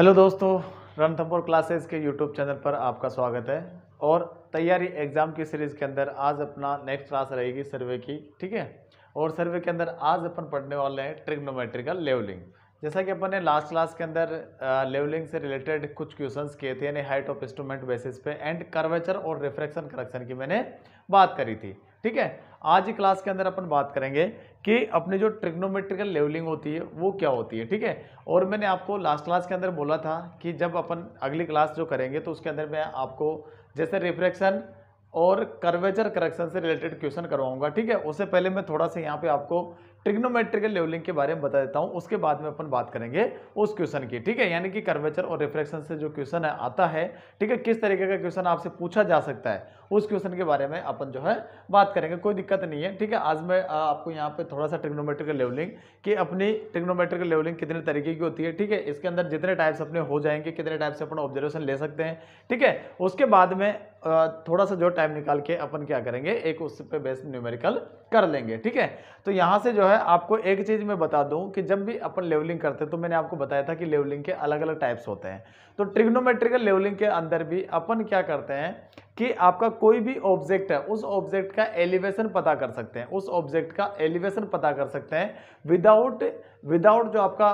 hello दोस्तों Ranthambore classes के YouTube channel पर आपका स्वागत है और तैयारी एग्ज़ाम की सीरीज़ के अंदर आज अपना नेक्स्ट क्लास रहेगी सर्वे की ठीक है और सर्वे के अंदर आज अपन पढ़ने वाले हैं ट्रिग्नोमेट्रिकल लेवलिंग जैसा कि अपन ने लास्ट क्लास के अंदर लेवलिंग से रिलेटेड कुछ क्वेश्चन किए थे यानी हाइट ऑफ इंस्ट्रूमेंट बेसिस पे एंड कर्वेचर और रिफ्रेक्शन करेक्शन की मैंने बात करी थी ठीक है आज की क्लास के अंदर अपन बात करेंगे कि अपने जो ट्रिग्नोमेट्रिकल लेवलिंग होती है वो क्या होती है ठीक है और मैंने आपको लास्ट क्लास के अंदर बोला था कि जब अपन अगली क्लास जो करेंगे तो उसके अंदर मैं आपको जैसे रिफ्रैक्शन और कर्वेचर करेक्शन से रिलेटेड क्वेश्चन करवाऊंगा ठीक है उससे पहले मैं थोड़ा सा यहाँ पे आपको ट्रिग्नोमेट्रिकल लेवलिंग के बारे में बता देता हूँ उसके बाद में अपन बात करेंगे उस क्वेश्चन की ठीक है यानी कि कर्वेचर और रिफ्लेक्शन से जो क्वेश्चन है आता है ठीक है किस तरीके का क्वेश्चन आपसे पूछा जा सकता है उस क्वेश्चन के बारे में अपन जो है बात करेंगे कोई दिक्कत नहीं है ठीक है आज मैं आपको यहाँ पे थोड़ा सा ट्रिग्नोमेट्रिकल लेवलिंग कि अपनी ट्रिग्नोमेट्रिकल लेवलिंग कितने तरीके की होती है ठीक है इसके अंदर जितने टाइप्स अपने हो जाएंगे कितने टाइप से अपन ऑब्जर्वेशन ले सकते हैं ठीक है उसके बाद में थोड़ा सा जो टाइम निकाल के अपन क्या करेंगे एक उस पर बेस्ट न्यूमेरिकल कर लेंगे ठीक है तो यहाँ से जो है है आपको एक चीज़ मैं बता दूं कि जब भी अपन लेवलिंग करते हैं तो मैंने आपको बताया था कि लेवलिंग के अलग अलग टाइप्स होते हैं तो ट्रिग्नोमेट्रिकल लेवलिंग के अंदर भी अपन क्या करते हैं कि आपका कोई भी ऑब्जेक्ट है उस ऑब्जेक्ट का एलिवेशन पता कर सकते हैं उस ऑब्जेक्ट का एलिवेशन पता कर सकते हैं विदाउट विदाउट जो आपका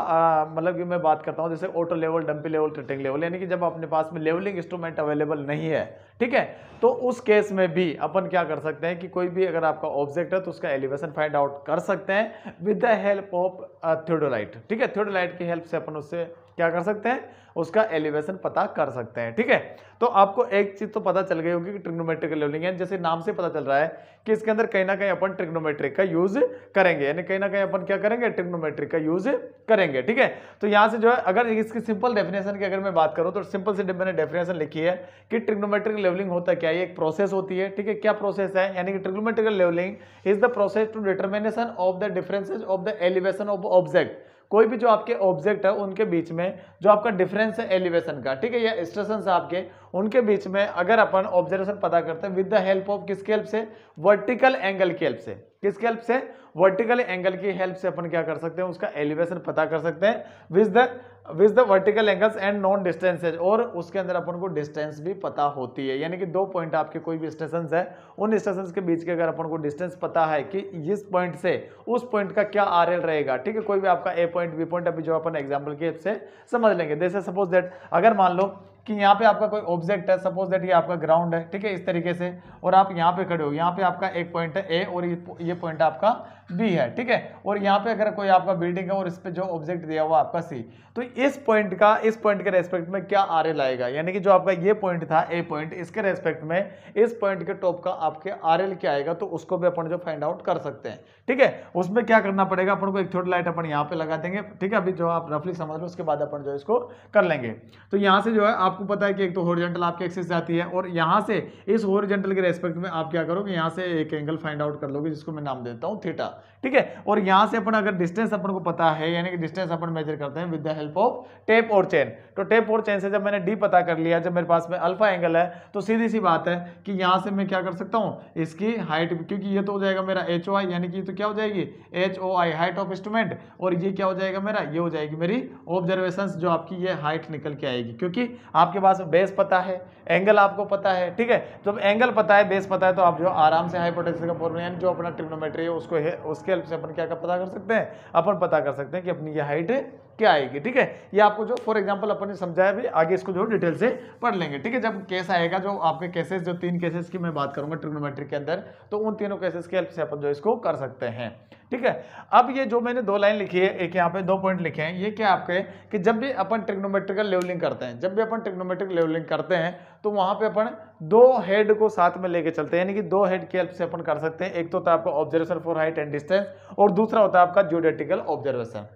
मतलब कि मैं बात करता हूँ जैसे auto level dumpy level tilting level यानी कि जब अपने पास में लेवलिंग इंस्ट्रूमेंट अवेलेबल नहीं है ठीक है तो उस केस में भी अपन क्या कर सकते हैं कि कोई भी अगर आपका ऑब्जेक्ट है तो उसका एलिवेशन फाइंड आउट कर सकते हैं with the help of theodolite ठीक है थियोडोलाइट की हेल्प से अपन उससे क्या कर सकते हैं उसका एलिवेशन पता कर सकते हैं ठीक है तो आपको एक चीज़ तो पता चल गई होगी कि ट्रिग्नोमेट्रिकल लेवलिंग है जैसे नाम से पता चल रहा है कि इसके अंदर कहीं ना कहीं अपन ट्रिग्नोमेट्रिक का यूज करेंगे यानी कहीं ना कहीं अपन क्या करेंगे ट्रिग्नोमेट्रिक का यूज करेंगे ठीक है तो यहाँ से जो है अगर इसकी सिंपल डेफिनेशन की अगर मैं बात करूँ तो सिंपल से मैंने डेफिनेशन लिखी है कि ट्रिग्नोमेट्रिक लेवलिंग होता क्या है एक प्रोसेस होती है ठीक है क्या प्रोसेस है यानी कि trigonometrical levelling is the process to determination of the differences of the elevation of object कोई भी जो आपके ऑब्जेक्ट है उनके बीच में जो आपका डिफरेंस है एलिवेशन का ठीक है या स्टेशन आपके उनके बीच में अगर अपन ऑब्जर्वेशन पता करते हैं विद द हेल्प ऑफ किसके हेल्प से वर्टिकल एंगल की हेल्प से किसके हेल्प से वर्टिकल एंगल की हेल्प से अपन क्या कर सकते हैं उसका एलिवेशन पता कर सकते हैं with the with the vertical angles and known distances और उसके अंदर अपन को डिस्टेंस भी पता होती है यानी कि दो पॉइंट आपके कोई भी स्टेशन है उन स्टेशन के बीच के अगर अपन को डिस्टेंस पता है कि इस पॉइंट से उस पॉइंट का क्या आर रहेगा ठीक है कोई भी आपका ए पॉइंट बी पॉइंट अभी जो अपन एग्जाम्पल के से समझ लेंगे जैसे सपोज दैट अगर मान लो कि यहाँ पे आपका कोई ऑब्जेक्ट है सपोज दैट ये आपका ग्राउंड है ठीक है इस तरीके से और आप यहाँ पे खड़े हो यहाँ पे आपका एक पॉइंट है ए और ये पॉइंट आपका बी है ठीक है और यहाँ पे अगर कोई आपका बिल्डिंग है और इस पर जो ऑब्जेक्ट दिया हुआ आपका सी तो इस पॉइंट का इस पॉइंट के रेस्पेक्ट में क्या आर एल आएगा यानी कि जो आपका ये पॉइंट था ए पॉइंट इसके रेस्पेक्ट में इस पॉइंट के टॉप का आपके आर एल क्या आएगा तो उसको भी अपन जो फाइंड आउट कर सकते हैं ठीक है उसमें क्या करना पड़ेगा अपन को एक थोड़ी लाइट अपन यहाँ पे लगा देंगे ठीक है अभी जो आप रफली समझ लो उसके बाद अपन जो इसको कर लेंगे तो यहाँ से जो है आपको पता है कि एक तो होरिजेंटल आपकी एक्सेस जाती है और यहाँ से इस होरिजेंटल के रेस्पेक्ट में आप क्या करोगे यहाँ से एक एंगल फाइंड आउट कर लोगे जिसको मैं नाम देता हूँ थीटा ठीक है और यहां से अपन अगर डिस्टेंस अपन को पता है यानी कि डिस्टेंस अपन मेजर करते हैं with the help of tape और चेन तो टेप और चेन से जब मैंने डी पता कर लिया जब मेरे पास में अल्फा एंगल है तो सीधी सी बात है कि यहां से मैं क्या कर सकता हूं इसकी हाइट क्योंकि ये तो हो जाएगा मेरा एच ओ आई यानी कि ये तो क्या हो जाएगी H O I height of instrument और ये क्या हो जाएगा मेरा ये हो जाएगी मेरी ऑब्जर्वेशन जो आपकी ये हाइट निकल के आएगी क्योंकि आपके पास बेस पता है एंगल आपको पता है ठीक है जब एंगल पता है बेस पता है तो आप जो आराम से हाइपोटेक्स का फॉर्मूला यानी जो अपना ट्रिग्नोमेट्री है उसको उसके हेल्प से अपन क्या कर पता कर सकते हैं अपन पता कर सकते हैं कि अपनी ये हाइट क्या आएगी ठीक है ये आपको जो फॉर एग्जाम्पल अपन ने समझाया भी आगे इसको जो डिटेल से पढ़ लेंगे ठीक है जब केस आएगा जो आपके केसेस जो तीन केसेस की मैं बात करूंगा ट्रिग्नोमेट्रिक के अंदर तो उन तीनों केसेस की हेल्प से अपन जो इसको कर सकते हैं ठीक है अब ये जो मैंने दो लाइन लिखी है एक यहाँ पे दो पॉइंट लिखे हैं ये क्या आपके कि जब भी अपन ट्रिग्नोमेट्रिकल लेवलिंग करते हैं जब भी अपन ट्रिग्नोमेट्रिक लेवलिंग करते हैं तो वहाँ पे अपन दो हेड को साथ में लेके चलते हैं यानी कि दो हेड की हेल्प से अपन कर सकते हैं एक तो होता है आपका observation for height and distance और दूसरा होता है आपका जियोडेटिकल ऑब्जर्वेशन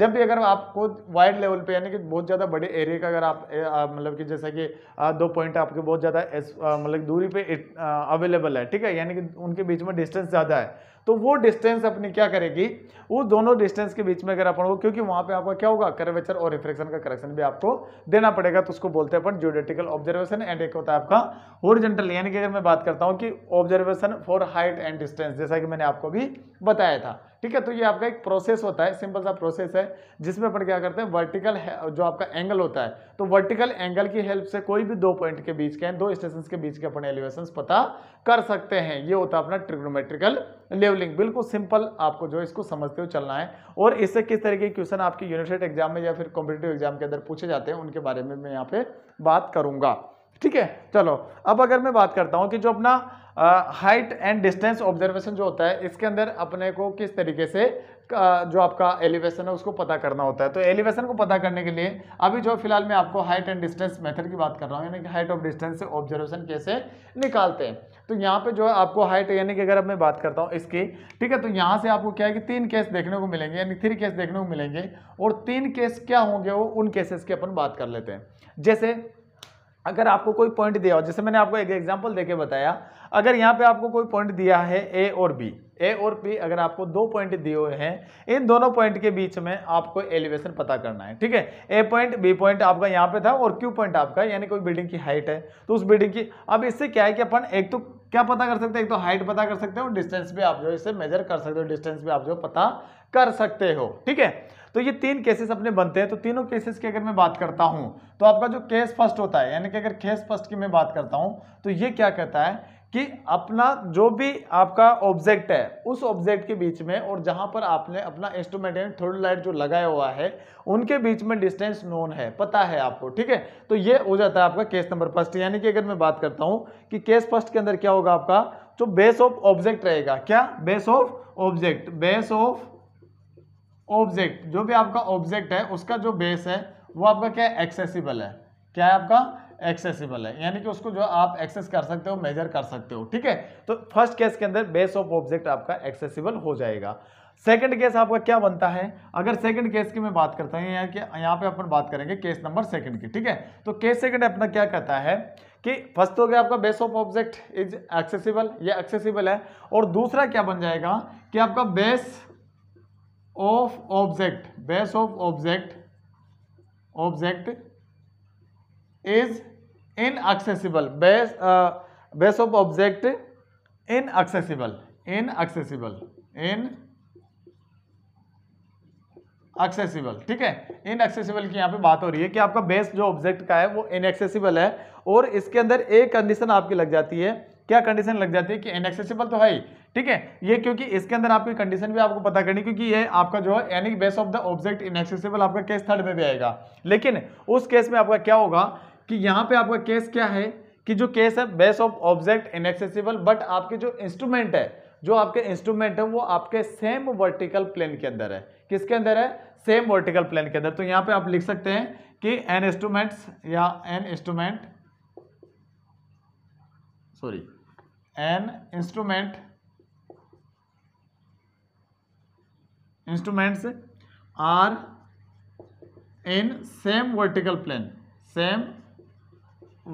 जब भी अगर आपको वाइड लेवल पे यानी कि बहुत ज़्यादा बड़े एरिया का अगर आप मतलब कि जैसा कि दो पॉइंट आपके बहुत ज़्यादा मतलब दूरी पे अवेलेबल है ठीक है यानी कि उनके बीच में डिस्टेंस ज़्यादा है तो वो डिस्टेंस अपनी क्या करेगी उस दोनों डिस्टेंस के बीच में अगर अपन को क्योंकि वहाँ पे आपका क्या होगा कर्वेचर और रिफ्रेक्शन का करेक्शन भी आपको देना पड़ेगा तो उसको बोलते हैं अपन ज्योडेटिकल ऑब्जर्वेशन एंड एक होता है आपका ओरिजेंटल यानी कि अगर मैं बात करता हूँ कि observation for height and distance जैसा कि मैंने आपको भी बताया था ठीक है तो ये आपका एक प्रोसेस होता है सिंपल सा प्रोसेस है जिसमें अपन क्या करते हैं वर्टिकल जो आपका एंगल होता है तो वर्टिकल एंगल की हेल्प से कोई भी दो पॉइंट के बीच के दो स्टेशन के बीच के अपन एलिवेशन पता कर सकते हैं ये होता है अपना ट्रिग्नोमेट्रिकल लेवलिंग बिल्कुल सिंपल आपको जो इसको समझते हुए चलना है और इससे किस तरीके के क्वेश्चन आपके यूनिवर्सिटी एग्जाम में या फिर कॉम्पिटेटिव एग्जाम के अंदर पूछे जाते हैं उनके बारे में मैं यहाँ पे बात करूंगा ठीक है चलो अब अगर मैं बात करता हूँ कि जो अपना हाइट एंड डिस्टेंस ऑब्जर्वेशन जो होता है इसके अंदर अपने को किस तरीके से का जो आपका एलिवेशन है उसको पता करना होता है तो एलिवेशन को पता करने के लिए अभी जो फिलहाल मैं आपको हाइट एंड डिस्टेंस मेथड की बात कर रहा हूँ यानी कि हाइट ऑफ डिस्टेंस से ऑब्जर्वेशन कैसे निकालते हैं तो यहाँ पे जो है आपको हाइट यानी कि अगर अब मैं बात करता हूँ इसकी ठीक है तो यहाँ से आपको क्या है कि तीन केस देखने को मिलेंगे यानी थ्री केस देखने को मिलेंगे और तीन केस क्या होंगे वो उन केसेस की के अपन बात कर लेते हैं जैसे अगर आपको कोई पॉइंट दिया हो जैसे मैंने आपको एक एग्जाम्पल दे बताया अगर यहाँ पर आपको कोई पॉइंट दिया है ए और बी ए और पी अगर आपको दो पॉइंट दिए हुए हैं इन दोनों पॉइंट के बीच में आपको एलिवेशन पता करना है ठीक है ए पॉइंट बी पॉइंट आपका यहाँ पे था और क्यू पॉइंट आपका यानी कोई बिल्डिंग की हाइट है तो उस बिल्डिंग की अब इससे क्या है कि अपन एक तो क्या पता कर सकते हैं एक तो हाइट पता कर सकते हो डिस्टेंस भी आप जो इसे मेजर कर सकते हो डिस्टेंस भी आप जो पता कर सकते हो ठीक है तो ये तीन केसेस अपने बनते हैं तो तीनों केसेस की अगर मैं बात करता हूँ तो आपका जो केस फर्स्ट होता है यानी कि अगर केस फर्स्ट की मैं बात करता हूँ तो ये क्या कहता है कि अपना जो भी आपका ऑब्जेक्ट है उस ऑब्जेक्ट के बीच में और जहां पर आपने अपना इंस्ट्रूमेंट यानी थर्ड लाइट जो लगाया हुआ है उनके बीच में डिस्टेंस नोन है पता है आपको ठीक है तो ये हो जाता है आपका केस नंबर फर्स्ट यानी कि अगर मैं बात करता हूं कि केस फर्स्ट के अंदर क्या होगा आपका जो बेस ऑफ ऑब्जेक्ट रहेगा क्या base of object base of object जो भी आपका ऑब्जेक्ट है उसका जो बेस है वो आपका क्या एक्सेसिबल है क्या है आपका एक्सेसिबल है यानी कि उसको जो आप एक्सेस कर सकते हो मेजर कर सकते हो ठीक है तो फर्स्ट केस के अंदर बेस ऑफ ऑब्जेक्ट आपका एक्सेसिबल हो जाएगा सेकंड केस आपका क्या बनता है अगर सेकंड केस की मैं बात करता हूँ यहाँ कि यहाँ पे अपन बात करेंगे केस नंबर सेकंड की ठीक है तो केस सेकंड अपना क्या कहता है कि फर्स्ट हो गया आपका base of object is accessible या एक्सेसिबल है और दूसरा क्या बन जाएगा कि आपका base of object base of object object is inaccessible base base uh, base of object inaccessible inaccessible accessible ठीक है इनएक्सेसिबल की यहाँ पे बात हो रही है कि आपका बेस जो ऑब्जेक्ट का है वो इनएक्सेसिबल है और इसके अंदर एक कंडीशन आपकी लग जाती है क्या कंडीशन लग जाती है कि इनएक्सेसिबल तो है ही ठीक है ये क्योंकि इसके अंदर आपकी कंडीशन भी आपको पता करनी क्योंकि ये आपका जो है यानी base of the object inaccessible आपका केस थर्ड में भी आएगा लेकिन उस केस में आपका क्या होगा कि यहाँ पे आपका केस क्या है कि जो केस है base of object inaccessible but आपके जो इंस्ट्रूमेंट है जो आपके इंस्ट्रूमेंट है वो आपके सेम वर्टिकल प्लेन के अंदर है किसके अंदर है सेम वर्टिकल प्लेन के अंदर तो यहाँ पे आप लिख सकते हैं कि एन इंस्ट्रूमेंट्स या an instrument sorry an instrument instruments are in same vertical plane same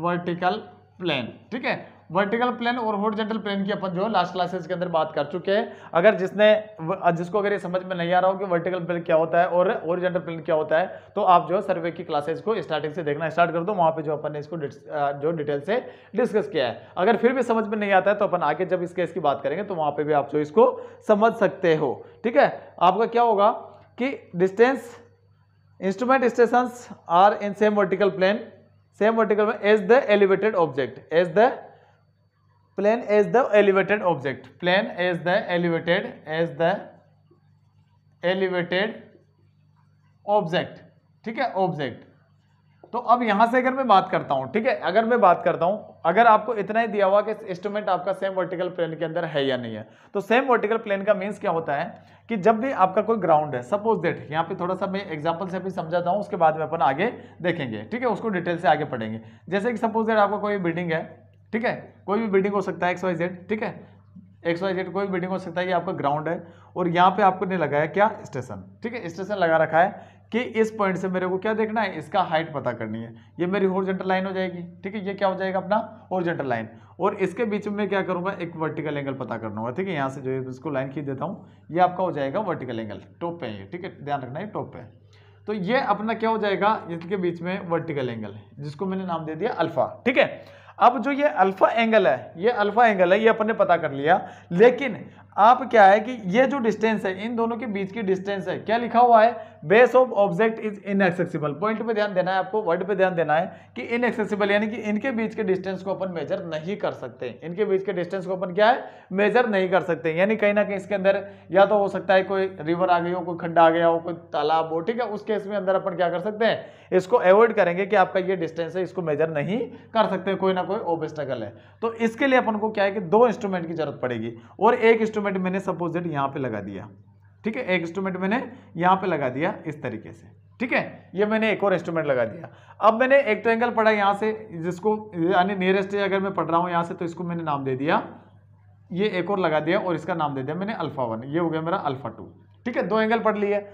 vertical plane ठीक है वर्टिकल प्लेन और हॉरिजॉन्टल प्लेन की अपन जो लास्ट क्लासेस के अंदर बात कर चुके हैं अगर जिसने जिसको अगर ये समझ में नहीं आ रहा हो कि वर्टिकल प्लेन क्या होता है और हॉर्जेंटल प्लेन क्या होता है तो आप जो सर्वे की क्लासेस को स्टार्टिंग से देखना स्टार्ट कर दो वहाँ पे जो अपन ने इसको जो डिटेल से डिस्कस किया है अगर फिर भी समझ में नहीं आता है तो अपन आगे जब इस केस की बात करेंगे तो वहाँ पर भी आप जो इसको समझ सकते हो ठीक है आपका क्या होगा कि distance instrument station are in same vertical plane same vertical में as the elevated object as the plane as the elevated object plane as the elevated as the elevated object ठीक है ऑब्जेक्ट तो अब यहाँ से अगर मैं बात करता हूँ ठीक है अगर मैं बात करता हूँ अगर आपको इतना ही दिया हुआ कि इंस्ट्रूमेंट आपका सेम वर्टिकल प्लेन के अंदर है या नहीं है तो सेम वर्टिकल प्लेन का मीन्स क्या होता है कि जब भी आपका कोई ग्राउंड है सपोज देट यहाँ पे थोड़ा सा मैं एग्जाम्पल से भी समझाता हूँ उसके बाद में अपन आगे देखेंगे ठीक है उसको डिटेल से आगे पढ़ेंगे जैसे कि सपोज देट आपका कोई बिल्डिंग है ठीक है कोई भी बिल्डिंग हो सकता है एक्स वाई जेड ठीक है एक्स वाई जेड कोई बिल्डिंग हो सकता है ये आपका ग्राउंड है और यहाँ पे आपको ने लगाया क्या स्टेशन ठीक है स्टेशन लगा रखा है कि इस पॉइंट से मेरे को क्या देखना है इसका हाइट पता करनी है ये मेरी हॉर्जेंटल लाइन हो जाएगी ठीक है ये क्या हो जाएगा अपना हॉर्जेंटल लाइन और इसके बीच में क्या करूँगा एक वर्टिकल एंगल पता करना होगा ठीक है यहाँ से जो है इसको लाइन खींच देता हूँ ये आपका हो जाएगा वर्टिकल एंगल टॉप पे ये ठीक है ध्यान रखना है टॉप पे तो ये अपना क्या हो जाएगा इसके बीच में वर्टिकल एंगल जिसको मैंने नाम दे दिया अल्फा ठीक है अब जो ये अल्फा एंगल है ये अल्फा एंगल है ये अपन ने पता कर लिया लेकिन आप क्या है कि ये जो डिस्टेंस है इन दोनों के बीच की डिस्टेंस है क्या लिखा हुआ है base of object is inaccessible point पे ध्यान देना है आपको वर्ड पे ध्यान देना है कि इनएक्सेसिबल यानी कि इनके बीच के डिस्टेंस को अपन मेजर नहीं कर सकते इनके बीच के डिस्टेंस को अपन क्या है मेजर नहीं कर सकते यानी कहीं ना कहीं इसके अंदर या तो हो सकता है कोई रिवर आ गई हो कोई खड्डा आ गया हो कोई तालाब हो ठीक है उस केस में अंदर अपन क्या कर सकते हैं इसको अवॉइड करेंगे कि आपका ये डिस्टेंस है इसको मेजर नहीं कर सकते कोई ना कोई ओबेस्टकल है तो इसके लिए अपन को क्या है कि दो इंस्ट्रूमेंट की जरूरत पड़ेगी और एक इंस्ट्रूमेंट मैंने सपोज डेट यहाँ पे लगा दिया ठीक है एक इंस्ट्रूमेंट मैंने यहाँ पे लगा दिया इस तरीके से ठीक है ये मैंने एक और इंस्ट्रूमेंट लगा दिया अब मैंने एक ट्रैंगल तो पढ़ा यहाँ से जिसको यानी नियरेस्ट अगर मैं पढ़ रहा हूँ यहाँ से तो इसको मैंने नाम दे दिया ये एक और लगा दिया और इसका नाम दे दिया मैंने अल्फा वन ये हो गया मेरा अल्फा टू ठीक है दो एंगल पढ़ लिए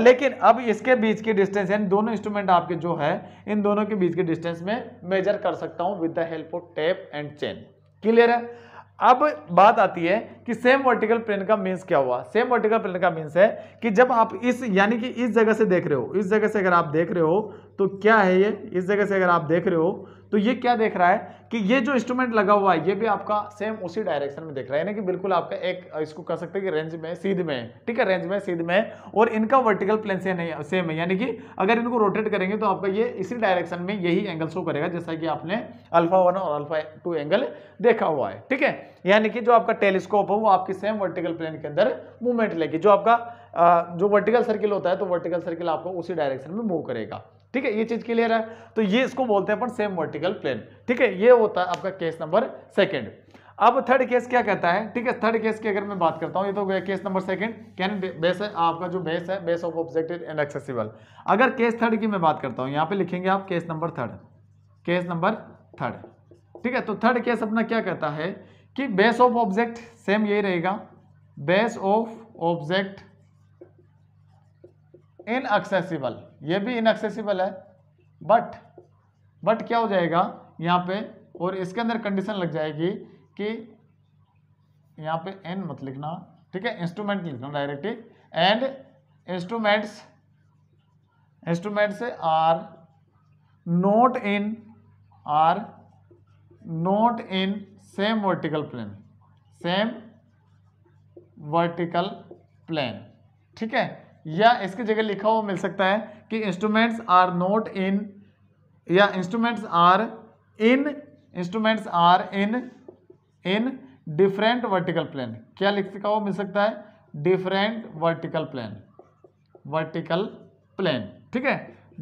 लेकिन अब इसके बीच की डिस्टेंस यानी दोनों इंस्ट्रूमेंट आपके जो है इन दोनों के बीच के डिस्टेंस में मेजर कर सकता हूं with the help of tape and chain clear है अब बात आती है कि सेम वर्टिकल प्लेन का मीन्स क्या हुआ सेम वर्टिकल प्लेन का मीन्स है कि जब आप इस यानी कि इस जगह से देख रहे हो इस जगह से अगर आप देख रहे हो तो क्या है ये इस जगह से अगर आप देख रहे हो तो ये क्या देख रहा है कि ये जो इंस्ट्रूमेंट लगा हुआ है ये भी आपका सेम उसी डायरेक्शन में देख रहा है यानी कि बिल्कुल आपका एक इसको कह सकते हैं कि रेंज में सीध में है ठीक है रेंज में सीध में है और इनका वर्टिकल प्लेन से नहीं सेम है यानी कि अगर इनको रोटेट करेंगे तो आपका ये इसी डायरेक्शन में यही एंगल शो करेगा जैसा कि आपने अल्फा वन और अल्फा टू एंगल देखा हुआ है ठीक है यानी कि जो आपका टेलीस्कोप है वो आपकी सेम वर्टिकल प्लेन के अंदर मूवमेंट लेगी जो आपका जो वर्टिकल सर्किल होता है तो वर्टिकल सर्किल आपको उसी डायरेक्शन में मूव करेगा ठीक है ये चीज क्लियर है तो ये इसको बोलते हैं अपन सेम वर्टिकल प्लेन ठीक है ये होता है आपका केस नंबर सेकेंड अब थर्ड केस क्या कहता है ठीक है थर्ड केस की अगर मैं बात करता हूँ ये तो केस नंबर सेकंड कैन बेस है आपका जो बेस है base of objective and accessible अगर केस थर्ड की मैं बात करता हूँ यहाँ पे लिखेंगे आप case number third case number third ठीक है तो थर्ड केस अपना क्या कहता है कि बेस ऑफ ऑब्जेक्ट सेम यही रहेगा बेस ऑफ ऑब्जेक्ट इनएक्सेसिबल ये भी इनएक्सेसिबल है बट बट क्या हो जाएगा यहाँ पे और इसके अंदर कंडीशन लग जाएगी कि यहाँ पे एन मत लिखना ठीक है इंस्ट्रूमेंट लिखना directly and instruments instruments are not in are not in same vertical plane same vertical plane ठीक है या इसकी जगह लिखा हुआ मिल सकता है कि इंस्ट्रूमेंट्स आर नोट इन या instruments are in instruments are in in different vertical plane क्या लिखा हुआ मिल सकता है different vertical plane vertical plane ठीक है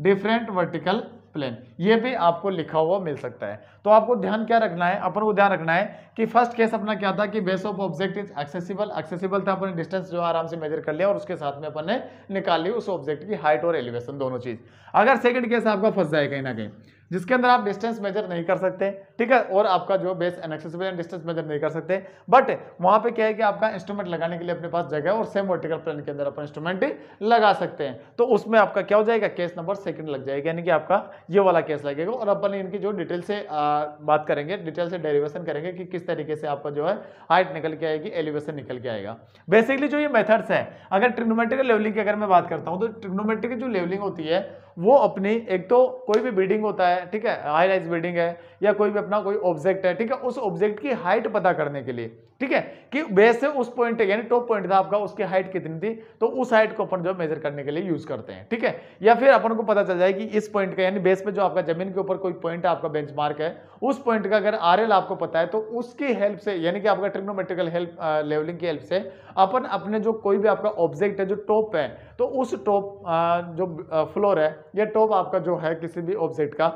डिफरेंट वर्टिकल प्लेन ये भी आपको लिखा हुआ मिल सकता है तो आपको ध्यान क्या रखना है अपन को ध्यान रखना है कि फर्स्ट केस अपना क्या था कि base of object is accessible accessible था अपने डिस्टेंस जो आराम से मेजर कर लिया और उसके साथ में अपन ने निकाल ली उस ऑब्जेक्ट की हाइट और एलिवेशन दोनों चीज अगर सेकंड केस आपका फंस जाए कहीं ना कहीं जिसके अंदर आप डिस्टेंस मेजर नहीं कर सकते ठीक है और आपका जो बेस है डिस्टेंस मेजर नहीं कर सकते बट वहां पे क्या है कि आपका इंस्ट्रूमेंट लगाने के लिए अपने पास जगह है और सेम वर्टिकल प्लेन के अंदर अपन इंस्ट्रूमेंट लगा सकते हैं तो उसमें आपका क्या हो जाएगा केस नंबर सेकंड लग जाएगा यानी कि आपका ये वाला केस लगेगा और अपन इनकी जो डिटेल से आ, बात करेंगे डिटेल से डेरिवेशन करेंगे कि किस तरीके से आपका जो है हाइट निकल के आएगी एलिवेशन निकल के आएगा बेसिकली जो ये मेथड्स है अगर ट्रिग्नोमेट्रिकल लेवलिंग की अगर मैं बात करता हूँ तो ट्रिग्नोमेट्रिक जो लेवलिंग होती है वो अपनी एक तो कोई भी बिल्डिंग होता है है ठीक है हाई राइज बिल्डिंग है या कोई भी अपना कोई ऑब्जेक्ट है ठीक है उस ऑब्जेक्ट की हाइट पता करने के लिए ठीक है कि वैसे उस पॉइंट यानी टॉप पॉइंट था आपका उसकी हाइट कितनी थी तो उस हाइट को अपन जो मेजर करने के लिए यूज करते हैं ठीक है या फिर अपन को पता चल जाए कि इस पॉइंट का यानी बेस पे जो आपका जमीन के ऊपर कोई पॉइंट आपका मार्क है उस पॉइंट का अगर आर आपको पता है तो उसकी हेल्प से यानी कि आपका ट्रिग्नोमेट्रिकल हेल्प लेवलिंग की हेल्प से अपन अपने जो कोई भी आपका ऑब्जेक्ट है जो टॉप है तो उस टॉप जो फ्लोर है या टॉप आपका जो है किसी भी ऑब्जेक्ट का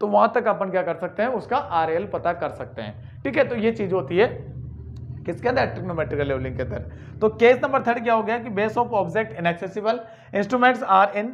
तो वहां तक अपन क्या कर सकते हैं उसका आर पता कर सकते हैं ठीक है तो ये चीज होती है किसके अंदर ट्रिग्नोमेट्रिकल लेवलिंग के अंदर तो केस नंबर थर्ड क्या हो गया कि base of object inaccessible instruments are in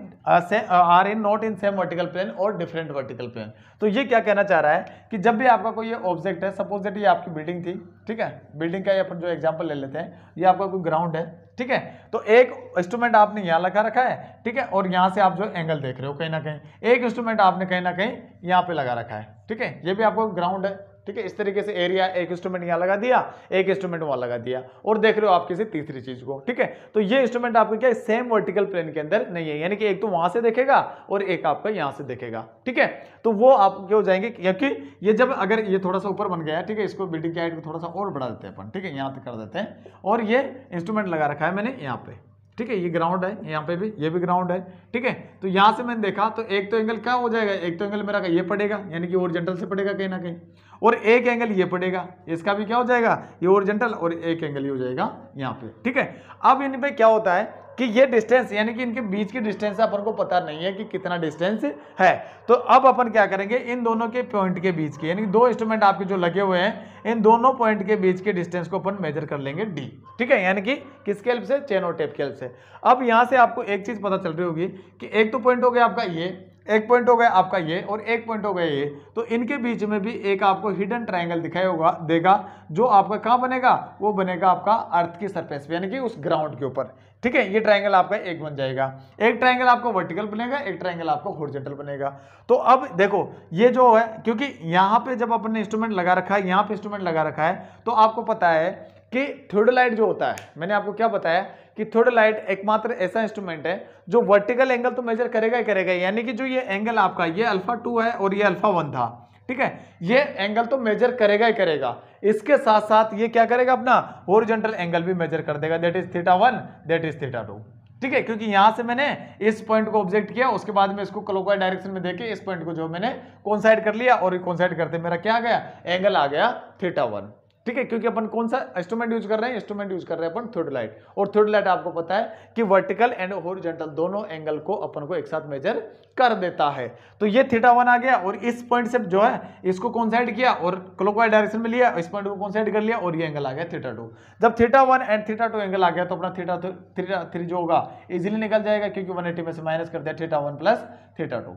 are in not in same vertical plane और डिफरेंट वर्टिकल प्लेन तो ये क्या कहना चाह रहा है कि जब भी आपका कोई ये ऑब्जेक्ट है सपोज दैट ये आपकी बिल्डिंग थी ठीक है बिल्डिंग का ये अपन जो एग्जाम्पल ले लेते हैं ये आपका कोई ग्राउंड है ठीक है तो एक इंस्ट्रूमेंट आपने यहाँ लगा रखा है ठीक है और यहाँ से आप जो एंगल देख रहे हो कहीं ना कहीं एक इंस्ट्रूमेंट आपने कहीं ना कहीं यहाँ पे लगा रखा है ठीक है ये भी आपको ग्राउंड है ठीक है इस तरीके से एरिया एक इंस्ट्रूमेंट यहाँ लगा दिया एक इंस्ट्रूमेंट वहाँ लगा दिया और देख रहे हो आप किसी तीसरी चीज को ठीक है तो ये इंस्ट्रूमेंट आपको क्या सेम वर्टिकल प्लेन के अंदर नहीं है यानी कि एक तो वहां से देखेगा और एक आपका यहाँ से देखेगा ठीक है तो वो आपके हो जाएंगे क्योंकि ये जब अगर ये थोड़ा सा ऊपर बन गया ठीक है इसको बिल्डिंग की हाइट को थोड़ा सा और बढ़ा देते हैं अपन ठीक है यहाँ तक कर देते हैं और ये इंस्ट्रूमेंट लगा रखा है मैंने यहाँ पे ठीक है ये ग्राउंड है यहाँ पे भी ये भी ग्राउंड है ठीक है तो यहाँ से मैंने देखा तो एक तो एंगल क्या हो जाएगा एक तो एंगल मेरा ये पड़ेगा यानी कि ओरिजेंटल से पड़ेगा कहीं ना कहीं और एक एंगल ये पड़ेगा इसका भी क्या हो जाएगा ये ओरिजेंटल और एक एंगल ये हो जाएगा यहाँ पे ठीक है अब इन पे क्या होता है कि ये डिस्टेंस यानी कि इनके बीच की डिस्टेंस अपन को पता नहीं है कि कितना डिस्टेंस है तो अब अपन क्या करेंगे इन दोनों के पॉइंट के बीच की यानी दो इंस्ट्रूमेंट आपके जो लगे हुए हैं इन दोनों पॉइंट के बीच के डिस्टेंस को अपन मेजर कर लेंगे डी ठीक है यानी कि किसके हेल्प से चेन और टेप के हेल्प से अब यहाँ से आपको एक चीज़ पता चल रही होगी कि एक तो पॉइंट हो गया आपका ये एक पॉइंट हो गया आपका ये और एक पॉइंट हो गया ये तो इनके बीच में भी एक आपको हिडन ट्रायंगल दिखाई होगा देगा जो आपका कहाँ बनेगा वो बनेगा आपका अर्थ की सरफेस पे यानी कि उस ग्राउंड के ऊपर ठीक है ये ट्रायंगल आपका एक बन जाएगा एक ट्रायंगल आपको वर्टिकल बनेगा एक ट्रायंगल आपका हॉर्जेंटल बनेगा तो अब देखो ये जो है क्योंकि यहाँ पे जब अपने इंस्ट्रूमेंट लगा रखा है यहाँ पे इंस्ट्रूमेंट लगा रखा है तो आपको पता है कि लाइट जो होता है मैंने आपको क्या बताया कि थोड़ा लाइट एकमात्र ऐसा इंस्ट्रूमेंट है जो वर्टिकल एंगल तो मेजर करेगा ही करेगा यानी कि जो ये एंगल आपका ये अल्फा टू है और ये अल्फा वन था ठीक है ये एंगल तो मेजर करेगा ही करेगा इसके साथ साथ ये क्या करेगा अपना ओरिजेंटल एंगल भी मेजर कर देगा that is theta one that is theta two ठीक है क्योंकि यहां से मैंने इस पॉइंट को ऑब्जेक्ट किया उसके बाद में इसको क्लोकवाइज डायरेक्शन में देखे इस पॉइंट को जो मैंने कॉन्साइड कर लिया और कॉन्साइड करते मेरा क्या आ गया एंगल आ गया थीटा वन ठीक है क्योंकि अपन कौन सा इंस्ट्रूमेंट यूज कर रहे हैं इंस्ट्रूमेंट यूज कर रहे हैं अपन लाइट और लाइट आपको पता है कि वर्टिकल एंड होरिजेंटल दोनों एंगल को अपन को एक साथ मेजर कर देता है तो ये थीटा वन आ गया और इस पॉइंट से जो है इसको कौन सा एड किया और क्लोकवाइज डायरेक्शन में लिया इस पॉइंट को कौन सा एड कर लिया और ये एंगल आ गया थीटा टू जब theta one and theta two angle आ गया तो अपना थीटा थीटा थ्री जो होगा इजिली निकल जाएगा क्योंकि वन में से माइनस कर दिया theta one plus theta two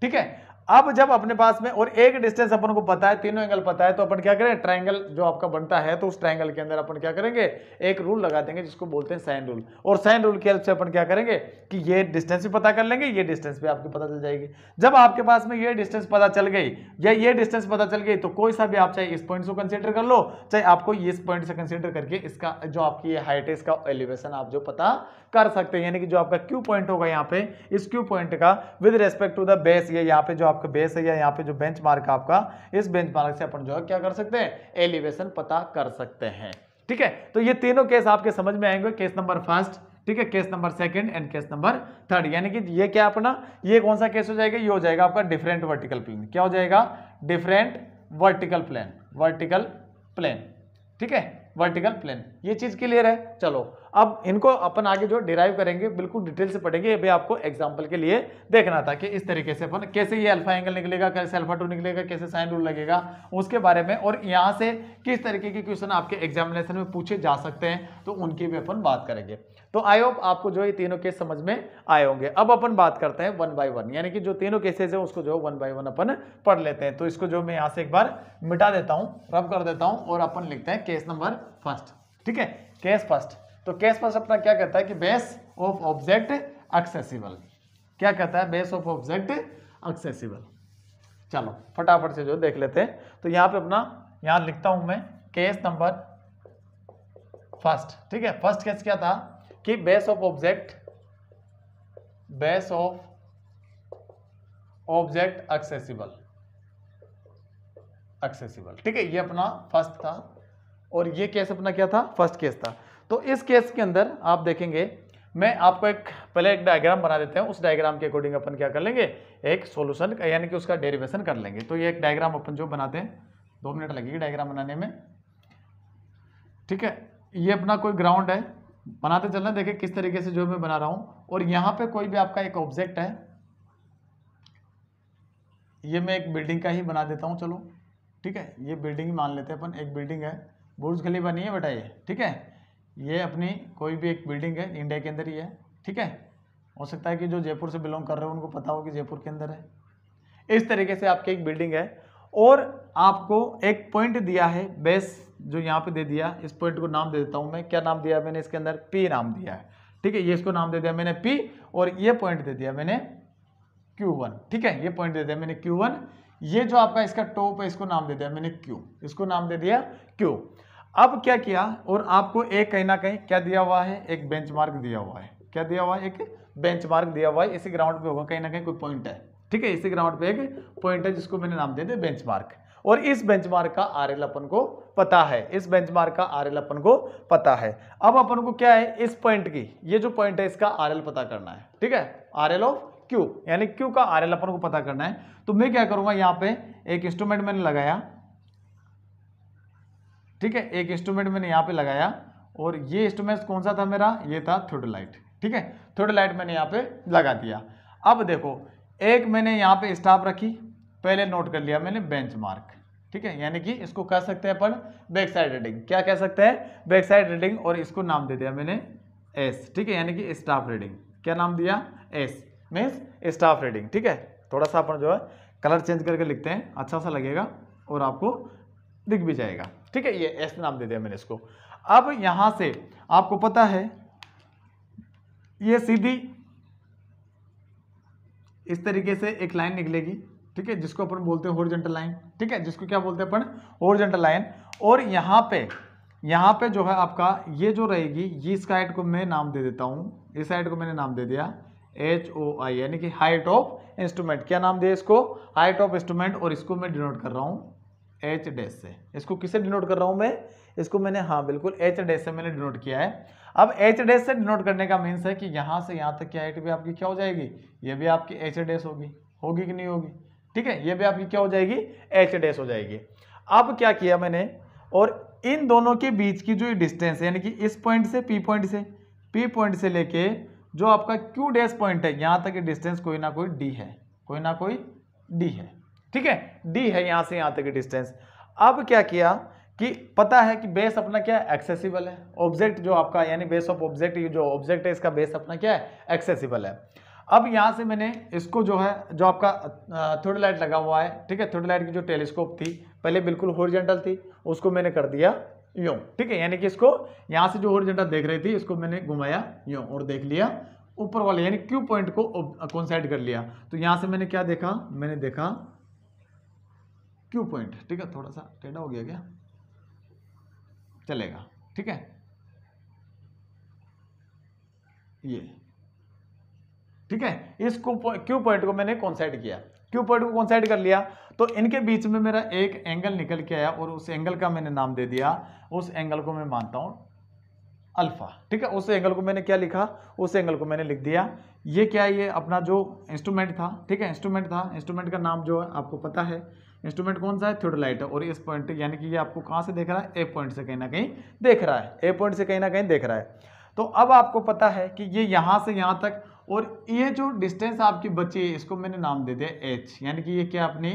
ठीक है अब जब अपने पास में और एक डिस्टेंस अपन को पता है तीनों एंगल पता है तो अपन क्या करें ट्राइंगल जो आपका बनता है तो उस ट्राइंगल के अंदर अपन क्या करेंगे एक रूल लगा देंगे जिसको बोलते हैं साइन रूल और साइन रूल की हेल्प से अपन क्या करेंगे कि ये डिस्टेंस भी पता कर लेंगे ये डिस्टेंस भी आपको पता चल जाएगी जब आपके पास में ये डिस्टेंस पता चल गई या ये डिस्टेंस पता चल गई तो कोई सा भी आप चाहे इस पॉइंट से कंसिडर कर लो चाहे आपको इस पॉइंट से कंसिडर करके इसका जो आपकी हाइट है इसका एलिवेशन आप जो पता कर सकते हैं यानी कि जो आपका क्यू पॉइंट होगा यहाँ पे इस क्यू पॉइंट का with respect to the base ये यहाँ पे जो आपका बेस है या यहाँ पे जो बेंच मार्क आपका इस बेंच मार्क से अपन जो है क्या कर सकते हैं एलिवेशन पता कर सकते हैं ठीक है तो ये तीनों केस आपके समझ में आएंगे केस नंबर फर्स्ट ठीक है case number second and case number third यानी कि ये क्या अपना ये कौन सा केस हो जाएगा ये हो जाएगा आपका डिफरेंट वर्टिकल प्लेन क्या हो जाएगा different vertical plane vertical plane ठीक है वर्टिकल प्लेन ये चीज क्लियर है चलो अब इनको अपन आगे जो डिराइव करेंगे बिल्कुल डिटेल से पढ़ेंगे अभी आपको एग्जाम्पल के लिए देखना था कि इस तरीके से अपन कैसे ये अल्फा एंगल निकलेगा कैसे अल्फा टू निकलेगा कैसे साइन रूल लगेगा उसके बारे में और यहाँ से किस तरीके के क्वेश्चन आपके एग्जामिनेशन में पूछे जा सकते हैं तो उनकी भी अपन बात करेंगे तो आई होप आपको जो ये तीनों केस समझ में आए होंगे अब अपन बात करते हैं वन बाय वन यानी कि जो तीनों केसेज है उसको जो वन बाय वन अपन पढ़ लेते हैं तो इसको जो मैं यहाँ से एक बार मिटा देता हूँ रब कर देता हूँ और अपन लिखते हैं केस नंबर फर्स्ट ठीक है केस फर्स्ट तो केस पास अपना क्या कहता है कि बेस ऑफ ऑब्जेक्ट एक्सेसिबल क्या कहता है बेस ऑफ ऑब्जेक्ट एक्सेसिबल चलो फटाफट से जो देख लेते हैं तो यहां पे अपना यहां लिखता हूं मैं केस नंबर फर्स्ट ठीक है फर्स्ट केस क्या था कि base of object base of object accessible accessible ठीक है ये अपना फर्स्ट था और ये केस अपना क्या था फर्स्ट केस था तो इस केस के अंदर आप देखेंगे मैं आपको एक पहले एक डायग्राम बना देते हैं उस डायग्राम के अकॉर्डिंग अपन क्या कर लेंगे एक सोल्यूशन यानी कि उसका डेरिवेशन कर लेंगे तो ये एक डायग्राम अपन जो बनाते हैं दो मिनट लगेगी डायग्राम बनाने में ठीक है ये अपना कोई ग्राउंड है बनाते चलना देखिए किस तरीके से जो मैं बना रहा हूँ और यहाँ पे कोई भी आपका एक ऑब्जेक्ट है ये मैं एक बिल्डिंग का ही बना देता हूँ चलो ठीक है ये बिल्डिंग मान लेते हैं अपन एक बिल्डिंग है बुर्ज खली बनी है बेटा ये ठीक है ये अपनी कोई भी एक बिल्डिंग है इंडिया के अंदर ही है ठीक है हो सकता है कि जो जयपुर से बिलोंग कर रहे हो उनको पता हो कि जयपुर के अंदर है इस तरीके से आपकी एक बिल्डिंग है और आपको एक पॉइंट दिया है बेस जो यहाँ पे दे दिया इस पॉइंट को नाम दे देता हूँ मैं क्या नाम दिया मैंने इसके अंदर पी नाम दिया है ठीक है ये इसको नाम दे दिया मैंने पी और ये पॉइंट दे दिया मैंने क्यू वन ठीक है ये पॉइंट दे दिया मैंने क्यू वन ये जो आपका इसका टॉप है इसको नाम दे दिया मैंने क्यू इसको नाम दे दिया क्यू अब क्या किया और आपको एक कहीं ना कहीं क्या दिया हुआ है एक बेंचमार्क दिया हुआ है क्या दिया हुआ है एक बेंचमार्क दिया हुआ है इसी ग्राउंड पे होगा कहीं ना कहीं कोई पॉइंट है ठीक है इसी ग्राउंड पे एक पॉइंट है जिसको मैंने नाम दे दिया बेंच और इस बेंच का आर एल अपन को पता है इस बेंच का आर एल अपन को पता है अब अपन को क्या है इस पॉइंट की ये जो पॉइंट है इसका आर एल पता करना है ठीक है आर एल ऑफ क्यू यानी क्यू का आर एल अपन को पता करना है तो मैं क्या करूंगा यहाँ पे एक इंस्ट्रूमेंट मैंने लगाया ठीक है एक इंस्ट्रूमेंट मैंने यहाँ पे लगाया और ये इंस्ट्रूमेंट कौन सा था मेरा ये था लाइट ठीक है लाइट मैंने यहाँ पे लगा दिया अब देखो एक मैंने यहाँ पे स्टाफ रखी पहले नोट कर लिया मैंने बेंच ठीक है यानी कि इसको कह सकते हैं अपन बैक साइड रीडिंग क्या कह सकते हैं बैक साइड रीडिंग और इसको नाम दे दिया मैंने एस ठीक है यानी कि स्टाफ रीडिंग क्या नाम दिया एस मीन्स स्टाफ रीडिंग ठीक है थोड़ा सा अपन जो है कलर चेंज करके लिखते हैं अच्छा सा लगेगा और आपको दिख भी जाएगा ठीक है ये एस नाम दे दिया मैंने इसको अब यहां से आपको पता है ये सीधी इस तरीके से एक लाइन निकलेगी ठीक है जिसको अपन बोलते हैं होरिजेंटल लाइन ठीक है जिसको क्या बोलते हैं अपन होरिजेंटल लाइन और यहां पे यहां पे जो है आपका ये जो रहेगी ये इस हाइट को मैं नाम दे देता हूं इस हाइट को मैंने नाम दे दिया एच ओ आई यानी कि हाइट ऑफ इंस्ट्रूमेंट क्या नाम दिया इसको हाइट ऑफ इंस्ट्रूमेंट और इसको मैं डिनोट कर रहा हूं एच डैश से इसको किसे डिनोट कर रहा हूँ मैं इसको मैंने हाँ बिल्कुल एच डैश से मैंने डिनोट किया है अब एच डैश से डिनोट करने का मीन्स है कि यहाँ से यहाँ तक की हाइट भी आपकी क्या हो जाएगी ये भी आपकी एच डैश होगी होगी कि नहीं होगी ठीक है ये भी आपकी क्या हो जाएगी एच डैश हो जाएगी अब क्या किया मैंने और इन दोनों के बीच की जो डिस्टेंस है यानी कि इस पॉइंट से पी पॉइंट से पी पॉइंट से लेके जो आपका क्यू डैश पॉइंट है यहाँ तक डिस्टेंस कोई ना कोई डी है कोई ना कोई डी है ठीक है डी है यहां से यहां तक डिस्टेंस अब क्या किया कि पता है कि बेस अपना क्या है एक्सेसिबल है ऑब्जेक्ट जो आपका यानी बेस ऑफ ऑब्जेक्ट जो ऑब्जेक्ट है इसका बेस अपना क्या है एक्सेसिबल है अब यहाँ से मैंने इसको जो है जो आपका थर्ड लाइट लगा हुआ है ठीक है थर्ड लाइट की जो टेलीस्कोप थी पहले बिल्कुल होरिजेंटल थी उसको मैंने कर दिया यूँ ठीक है यानी कि इसको यहाँ से जो होरिजेंटल देख रही थी इसको मैंने घुमाया यूँ और देख लिया ऊपर वाले यानी क्यू पॉइंट को कॉन्साइड कर लिया तो यहाँ से मैंने क्या देखा मैंने देखा क्यू पॉइंट ठीक है थोड़ा सा टेढ़ा हो गया क्या चलेगा ठीक है ये ठीक है इसको क्यू पॉइंट को मैंने कॉन्साइड किया क्यू पॉइंट को कॉन्साइड कर लिया तो इनके बीच में मेरा एक एंगल निकल के आया और उस एंगल का मैंने नाम दे दिया उस एंगल को मैं मानता हूं अल्फा ठीक है उस एंगल को मैंने क्या लिखा उस एंगल को मैंने लिख दिया ये क्या ये अपना जो इंस्ट्रूमेंट था ठीक है इंस्ट्रूमेंट था इंस्ट्रूमेंट का नाम जो है आपको पता है इंस्ट्रूमेंट कौन सा है थियोडोलाइट और इस पॉइंट यानी कि ये आपको कहाँ से देख रहा है ए पॉइंट से कहीं ना कहीं देख रहा है ए पॉइंट से कहीं ना कहीं देख रहा है तो अब आपको पता है कि ये यहाँ से यहाँ तक और ये जो डिस्टेंस आपकी बची है इसको मैंने नाम दे दिया एच यानी कि ये क्या अपनी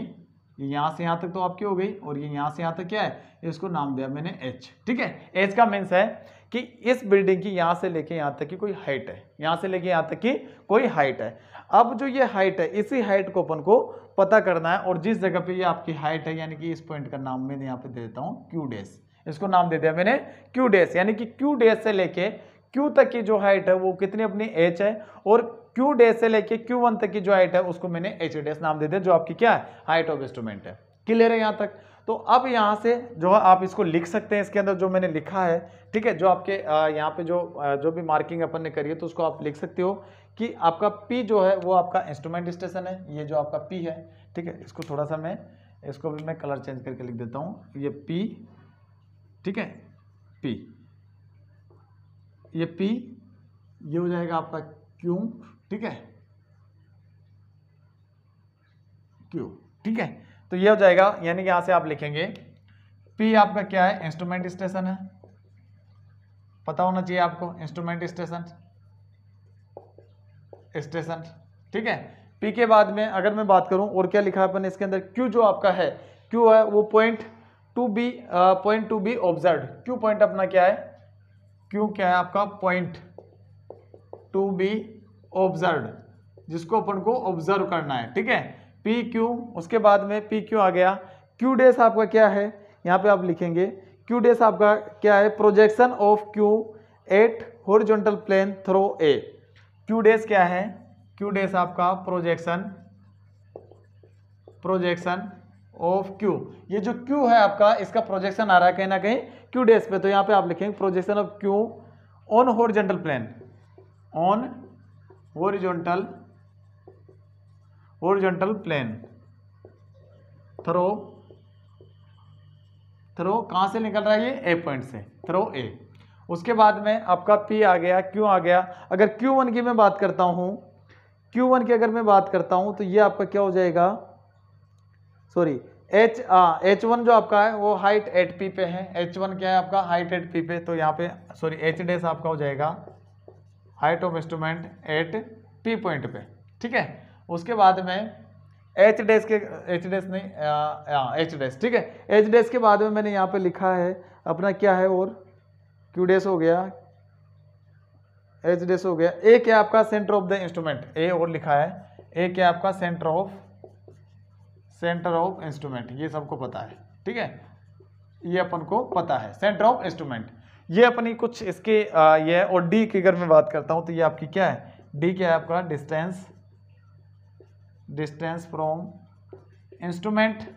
ये यहाँ से यहाँ तक तो आपकी हो गई और ये यहाँ से यहाँ तक क्या है इसको नाम दिया मैंने एच ठीक है एच का मीन्स है कि इस बिल्डिंग की यहाँ से लेके यहाँ तक की कोई हाइट है यहाँ से लेके यहाँ तक की कोई हाइट है अब जो ये हाइट है इसी हाइट को अपन को पता करना है और जिस जगह पे ये आपकी हाइट है यानी कि इस पॉइंट का नाम मैंने यहाँ पे दे देता हूँ क्यू डेस इसको नाम दे दिया मैंने क्यू डेस यानी कि क्यू डेस से लेके क्यू तक की जो हाइट है वो कितनी अपनी एच है और क्यू डेस से लेके क्यू वन तक की जो हाइट है उसको मैंने एच डेस नाम दे दिया जो आपकी क्या है हाइट ऑफ इंस्ट्रूमेंट है क्लियर है यहाँ तक तो अब यहाँ से जो है आप इसको लिख सकते हैं इसके अंदर जो मैंने लिखा है ठीक है जो आपके यहाँ पे जो जो भी मार्किंग अपन ने करी है तो उसको आप लिख सकते हो कि आपका पी जो है वो आपका इंस्ट्रूमेंट स्टेशन है ये जो आपका पी है ठीक है इसको थोड़ा सा मैं इसको भी मैं कलर चेंज करके लिख देता हूँ ये पी ठीक है पी ये पी ये हो जाएगा आपका क्यू ठीक है क्यू ठीक है तो ये हो जाएगा यानी कि यहाँ से आप लिखेंगे पी आपका क्या है इंस्ट्रूमेंट स्टेशन है पता होना चाहिए आपको इंस्ट्रूमेंट स्टेशन स्टेशन ठीक है पी के बाद में अगर मैं बात करूं और क्या लिखा है अपन इसके अंदर क्यू जो आपका है क्यू है वो point to be point to be observe Q point अपना क्या है क्यू क्या है आपका पॉइंट टू बी ऑब्जर्व जिसको अपन को ऑब्जर्व करना है ठीक है पी क्यू उसके बाद में पी क्यू आ गया क्यू डेस आपका क्या है यहाँ पे आप लिखेंगे क्यू डेस आपका क्या है projection of Q at horizontal plane through A Q dash क्या है क्यू डेस आपका प्रोजेक्शन प्रोजेक्शन ऑफ क्यू ये जो क्यू है आपका इसका प्रोजेक्शन आ रहा है कहीं ना कहीं क्यू डेस पे तो यहां पे आप लिखेंगे projection of Q on horizontal plane on horizontal horizontal plane through through कहां से निकल रहा है ये ए पॉइंट से थ्रो ए उसके बाद में आपका पी आ गया क्यू आ गया अगर क्यू वन की मैं बात करता हूँ क्यू वन की अगर मैं बात करता हूँ तो ये आपका क्या हो जाएगा सॉरी एच एच वन जो आपका है वो हाइट एट पी पे है एच वन क्या है आपका हाइट एट पी पे तो यहाँ पे सॉरी एच डेस आपका हो जाएगा height of instrument at P point पे ठीक है उसके बाद में एच डेस के एच डेस नहीं एच हाँ, डेस ठीक है एच डेस के बाद में मैंने यहाँ पे लिखा है अपना क्या है और क्यू डेस हो गया एच डेस हो गया ए क्या आपका सेंटर ऑफ द इंस्ट्रूमेंट ए और लिखा है ए क्या आपका centre of centre of instrument ये सबको पता है ठीक है ये अपन को पता है सेंटर ऑफ इंस्ट्रूमेंट ये अपनी कुछ इसके ये और डी की अगर मैं बात करता हूँ तो ये आपकी क्या है डी क्या है आपका distance distance from instrument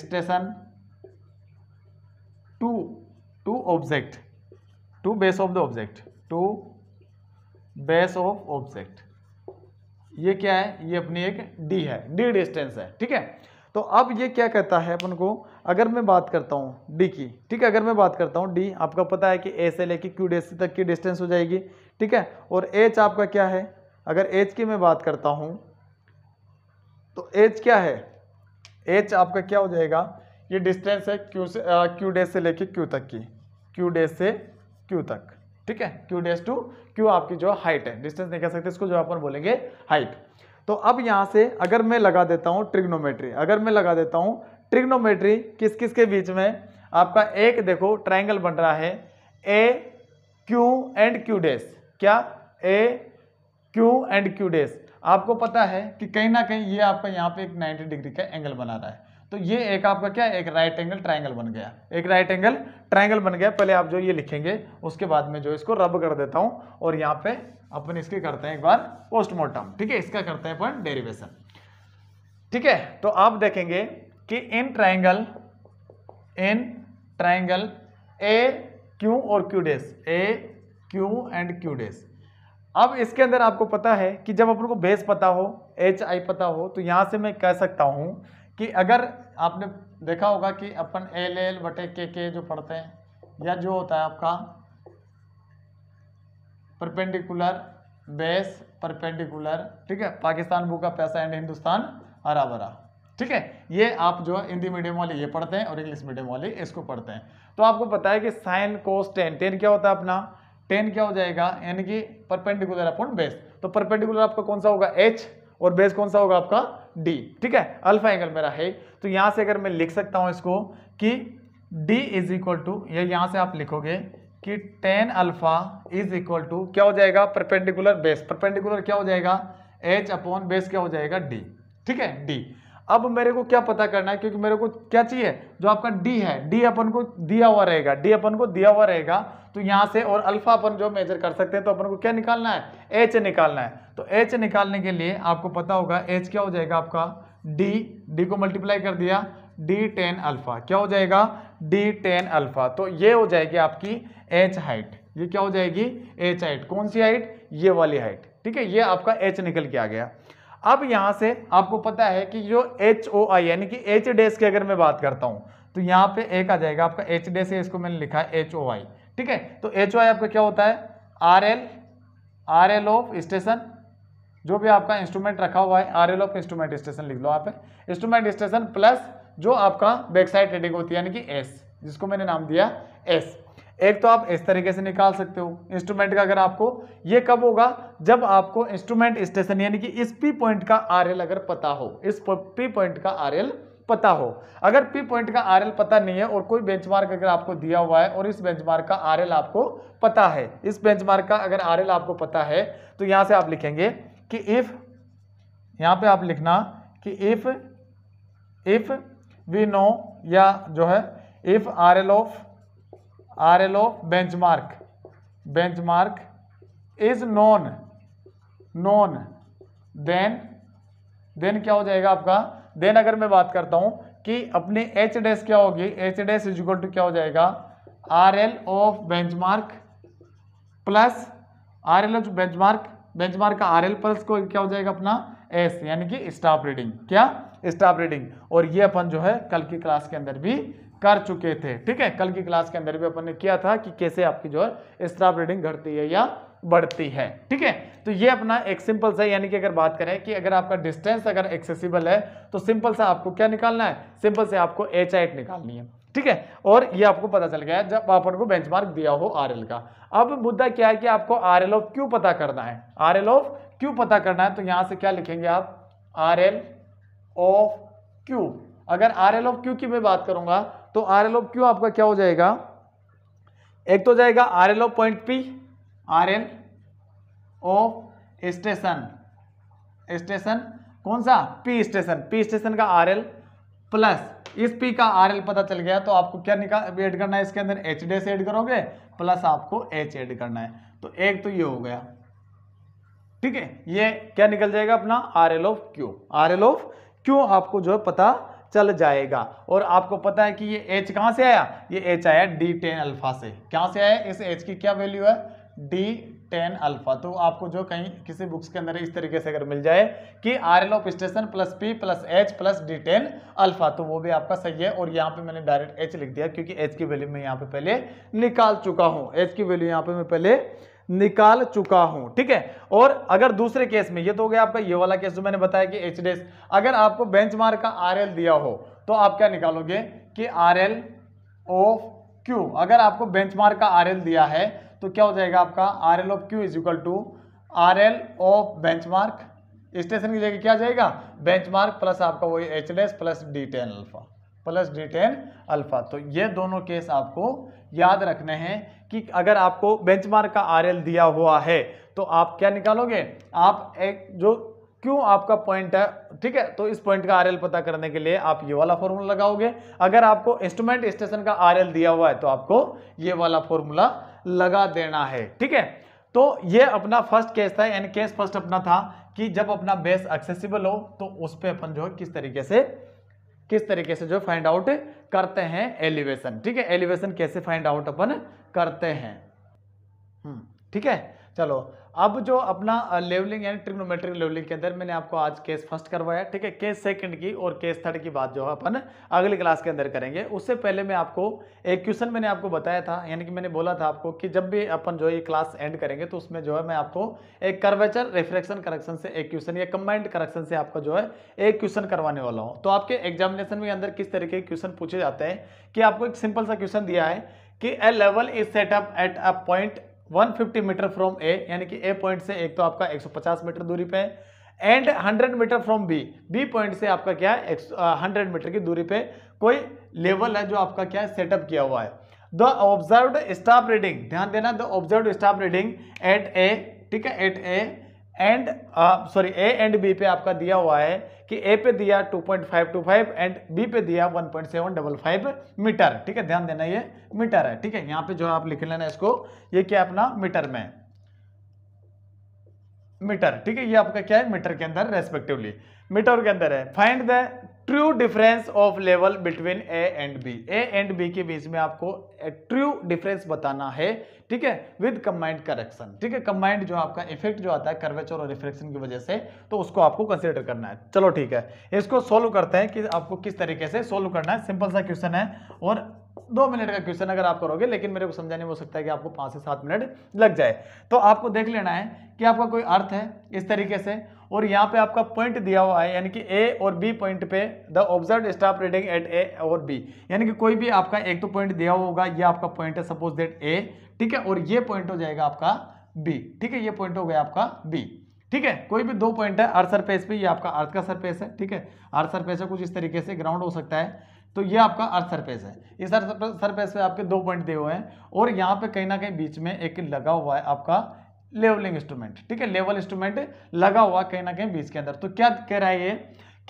station to object to base of the object to base of object ये क्या है ये अपनी एक डी है डी डिस्टेंस है ठीक है तो अब ये क्या कहता है अपन को अगर मैं बात करता हूँ डी की ठीक है अगर मैं बात करता हूँ डी आपका पता है कि ए से लेके क्यू डी तक की डिस्टेंस हो जाएगी ठीक है और एच आपका क्या है अगर एच की मैं बात करता हूँ तो एच क्या है एच आपका क्या हो जाएगा ये डिस्टेंस है क्यू से क्यू डे से लेके क्यू तक की क्यू डैश से क्यू तक ठीक है क्यू डैश टू क्यू आपकी जो हाइट है डिस्टेंस नहीं कह सकते इसको जो अपन बोलेंगे हाइट तो अब यहाँ से अगर मैं लगा देता हूँ ट्रिग्नोमेट्री अगर मैं लगा देता हूँ ट्रिग्नोमेट्री किस किस के बीच में आपका एक देखो ट्राइंगल बन रहा है A Q and Q dash क्या A Q and Q dash आपको पता है कि कहीं ना कहीं ये आपका यहाँ पे एक 90 डिग्री का एंगल बना रहा है तो ये एक आपका क्या एक राइट एंगल ट्राइंगल बन गया एक राइट एंगल ट्राइंगल बन गया पहले आप जो ये लिखेंगे उसके बाद में जो इसको रब कर देता हूँ और यहाँ पे अपन इसके करते हैं एक बार पोस्टमार्टम ठीक है इसका करते हैं अपन डेरिवेशन ठीक है तो आप देखेंगे कि in triangle in triangle A Q और Q dash A Q and Q dash अब इसके अंदर आपको पता है कि जब अपन को बेस पता हो एच आई पता हो तो यहां से मैं कह सकता हूँ कि अगर आपने देखा होगा कि अपन एल एल बटे के के जो पढ़ते हैं या जो होता है आपका परपेंडिकुलर बेस परपेंडिकुलर ठीक है पाकिस्तान बुक का पैसा एंड हिंदुस्तान हरा भरा ठीक है ये आप जो है हिंदी मीडियम वाले ये पढ़ते हैं और इंग्लिश मीडियम वाले इसको पढ़ते हैं तो आपको पता है कि साइन कोस टेन टेन क्या होता है अपना टेन क्या हो जाएगा यानी कि परपेंडिकुलर अपॉन बेस तो परपेंडिकुलर आपका कौन सा होगा एच और बेस कौन सा होगा आपका डी ठीक है अल्फा एंगल मेरा है तो यहां से अगर मैं लिख सकता हूं इसको कि डी इज इक्वल टू ये यहां से आप लिखोगे कि tan alpha is equal to क्या हो जाएगा परपेंडिकुलर बेस परपेंडिकुलर क्या हो जाएगा एच अपॉन बेस क्या हो जाएगा डी ठीक है डी अब मेरे को क्या पता करना है क्योंकि मेरे को क्या चाहिए जो आपका डी है डी अपन को दिया हुआ रहेगा डी अपन को दिया हुआ रहेगा तो यहां से और अल्फा अपन जो मेजर कर सकते हैं तो अपन को क्या निकालना है एच निकालना है तो एच निकालने के लिए आपको पता होगा एच क्या हो जाएगा आपका डी डी को मल्टीप्लाई कर दिया डी टेन अल्फा क्या हो जाएगा डी टेन अल्फा तो ये हो जाएगी आपकी एच हाइट ये क्या हो जाएगी एच हाइट कौन सी हाइट ये वाली हाइट ठीक है ये आपका एच निकल के आ गया अब यहां से आपको पता है कि जो एच ओ आई यानी कि एच डेस की अगर मैं बात करता हूं तो यहाँ पे एक आ जाएगा आपका एच डेस इसको मैंने लिखा है एच ओ आई ठीक है तो एच ओ आई आपका क्या होता है R L R L of station जो भी आपका इंस्ट्रूमेंट रखा हुआ है R L of instrument station लिख लो आप इंस्ट्रूमेंट स्टेशन प्लस जो आपका बैक साइड रेडिंग होती है यानी कि एस जिसको मैंने नाम दिया एस एक तो आप इस तरीके से निकाल सकते हो इंस्ट्रूमेंट का अगर आपको ये कब होगा जब आपको इंस्ट्रूमेंट स्टेशन यानी कि इस पी पॉइंट का एल अगर पता हो इस पी पॉइंट का एल पता हो अगर पी पॉइंट का एल पता नहीं है और कोई बेंचमार्क अगर आपको दिया हुआ है और इस बेंचमार्क का एल आपको पता है इस बेंचमार्क का अगर एल आपको पता है तो यहां से आप लिखेंगे कि इफ़ यहाँ पे आप लिखना कि इफ़ इफ़ वी नो या जो है if R L of R L of bench mark bench mark is known known then then क्या हो जाएगा आपका देन अगर मैं बात करता हूँ कि अपनी एच डेस क्या होगी H dash is equal to क्या हो जाएगा R L of bench mark plus R L of bench mark benchmark का आर एल प्लस को क्या हो जाएगा अपना एस यानी कि स्टाफ रीडिंग क्या स्टाफ रीडिंग और ये अपन जो है कल की क्लास के अंदर भी कर चुके थे ठीक है कल की क्लास के अंदर भी अपन ने किया था कि कैसे आपकी जो है स्टाफ रीडिंग घटती है या बढ़ती है ठीक है तो ये अपना एक सिंपल सा यानी कि अगर बात करें कि अगर आपका डिस्टेंस अगर एक्सेसिबल है तो सिंपल सा आपको क्या निकालना है सिंपल से आपको एच निकालनी है ठीक है और ये आपको पता चल गया जब आप को बेंचमार्क दिया हो आरएल का अब मुद्दा क्या है कि आपको आरएल ऑफ क्यू पता करना है आरएल ऑफ क्यू पता करना है तो यहां से क्या लिखेंगे आप आरएल ऑफ क्यू अगर आरएल ऑफ क्यू की मैं बात करूंगा तो आरएल ऑफ क्यू आपका क्या हो जाएगा एक तो जाएगा RL of point P L of station station कौन सा पी स्टेशन पी स्टेशन का एल प्लस इस पी का आर एल पता चल गया तो आपको क्या निकाल एड करना है इसके अंदर एच डे एड करोगे प्लस आपको एच ऐड करना है तो एक तो ये हो गया ठीक है ये क्या निकल जाएगा अपना R L of Q R L of Q आपको जो है पता चल जाएगा और आपको पता है कि ये एच कहाँ से आया ये एच आया डी टेन अल्फा से कहाँ से आया इस एच की क्या वैल्यू है डी टेन अल्फा तो आपको जो कहीं किसी बुक्स के अंदर इस तरीके से अगर मिल जाए कि R L of station plus P plus H plus D tan alpha तो वो भी आपका सही है और यहाँ पे मैंने डायरेक्ट एच लिख दिया क्योंकि एच की वैल्यू मैं यहाँ पे पहले निकाल चुका हूँ एच की वैल्यू यहाँ पे मैं पहले निकाल चुका हूं ठीक है और अगर दूसरे केस में ये तो हो गया आपका ये वाला केस जो मैंने बताया कि एच डेस अगर आपको मार्क का आर दिया हो तो आप क्या निकालोगे कि आर एल ऑफ क्यू अगर आपको बेंचमार्क का आर दिया है तो क्या हो जाएगा आपका R L of Q is equal to R L of bench mark station की जगह क्या जाएगा बेंच मार्क प्लस आपका वही H L S plus D tan alpha plus D tan alpha तो ये दोनों केस आपको याद रखने हैं कि अगर आपको बेंचमार्क का आर एल दिया हुआ है तो आप क्या निकालोगे आप एक जो क्यों आपका पॉइंट है ठीक है तो इस पॉइंट का आरएल पता करने के लिए आप ये वाला फॉर्मूला लगाओगे अगर आपको इंस्ट्रूमेंट स्टेशन का आरएल दिया हुआ है तो आपको ये वाला फॉर्मूला लगा देना है ठीक है तो ये अपना फर्स्ट केस था यानी केस फर्स्ट अपना था कि जब अपना बेस एक्सेसिबल हो तो उस पर अपन जो है किस तरीके से किस तरीके से जो फाइंड आउट करते हैं एलिवेशन ठीक है एलिवेशन कैसे फाइंड आउट अपन करते हैं हम्म, ठीक है चलो अब जो अपना लेवलिंग यानी ट्रिग्नोमेट्रिक लेवलिंग के अंदर मैंने आपको आज केस फर्स्ट करवाया ठीक है केस सेकंड की और केस थर्ड की बात जो है अपन अगली क्लास के अंदर करेंगे उससे पहले मैं आपको एक क्वेश्चन मैंने आपको बताया था यानी कि मैंने बोला था आपको कि जब भी अपन जो ये क्लास एंड करेंगे तो उसमें जो है मैं आपको एक कर्वेचर रिफ्लेक्शन करेक्शन से एक क्वेश्चन या कम्बाइंड करेक्शन से आपका जो है एक क्वेश्चन करवाने वाला हूँ तो आपके एग्जामिनेशन के अंदर किस तरीके के क्वेश्चन पूछे जाते हैं कि आपको एक सिंपल सा क्वेश्चन दिया है कि A level is setup at a point 150 metre from A यानी कि ए पॉइंट से एक तो आपका 150 मीटर दूरी पे है and 100 metre from B B point से आपका क्या है हंड्रेड मीटर की दूरी पे कोई लेवल है जो आपका क्या है सेटअप किया हुआ है द ऑब्जर्व स्टाफ रीडिंग ध्यान देना the observe staff reading at A ठीक है at A and sorry A and B पे आपका दिया हुआ है कि ए पे दिया 2.525 एंड बी पे दिया 1.755 मीटर ठीक है ध्यान देना ये मीटर है ठीक है यहाँ पे जो है आप लिख लेना इसको ये क्या अपना मीटर में मीटर ठीक है ये आपका क्या है मीटर के अंदर रेस्पेक्टिवली मीटर के अंदर है find the true difference of level between A and B A and B के बीच में आपको ट्रू डिफरेंस बताना है ठीक है विद कम्बाइंड करेक्शन ठीक है कम्बाइंड जो आपका इफेक्ट जो आता है कर्वेचर और रिफ्लेक्शन की वजह से तो उसको आपको कंसिडर करना है चलो ठीक है इसको सोल्व करते हैं कि आपको किस तरीके से सोल्व करना है सिंपल सा क्वेश्चन है और दो मिनट का क्वेश्चन अगर आप करोगे लेकिन मेरे को समझाने में हो सकता है कि आपको पाँच से सात मिनट लग जाए तो आपको देख लेना है कि आपका कोई अर्थ है इस तरीके से और यहाँ पे आपका पॉइंट दिया हुआ है यानी कि ए और बी पॉइंट पे the observe staff reading at A और बी यानी कि कोई भी आपका एक तो पॉइंट दिया हुआ होगा ये आपका पॉइंट है सपोज दैट ए ठीक है और ये पॉइंट हो जाएगा आपका बी ठीक है ये पॉइंट हो गया आपका बी ठीक है कोई भी दो पॉइंट है अर्थ सरफेस पे ये आपका अर्थ का सरफेस है ठीक है अर्थ सरफेस है कुछ इस तरीके से ग्राउंड हो सकता है तो ये आपका अर्थ सरफेस है इस अर्थ सरफेस पे आपके दो पॉइंट दिए हुए हैं और यहाँ पे कहीं ना कहीं बीच में एक लगा हुआ है आपका लेवलिंग इंस्ट्रूमेंट ठीक है लेवल इंस्ट्रूमेंट लगा हुआ कहीं ना कहीं बीच के अंदर तो क्या कह रहा है ये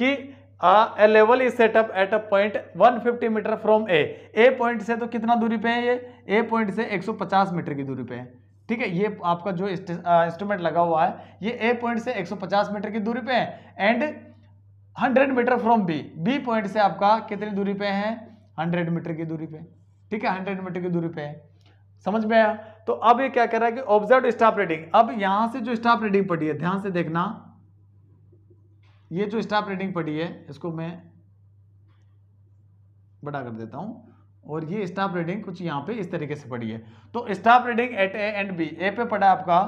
कि level is setup at a point a 150 metre from A A point से तो कितना दूरी पे है ये ए पॉइंट से 150 मीटर की दूरी पे है ठीक है ये आपका जो इंस्ट्रूमेंट लगा हुआ है ये ए पॉइंट से 150 मीटर की दूरी पे है and 100 metre from B B point से आपका कितनी दूरी पे है 100 मीटर की दूरी पे ठीक है 100 मीटर की दूरी पे है समझ में आया तो अब ये क्या कह रहा है कि ऑब्जर्व स्टाफ रीडिंग अब यहां से जो स्टाफ रीडिंग पड़ी है ध्यान से देखना ये जो स्टाफ रीडिंग पड़ी है इसको मैं बड़ा कर देता हूं और ये स्टाफ रीडिंग कुछ यहाँ पे इस तरीके से पड़ी है तो staff reading at A and B A पे पड़ा आपका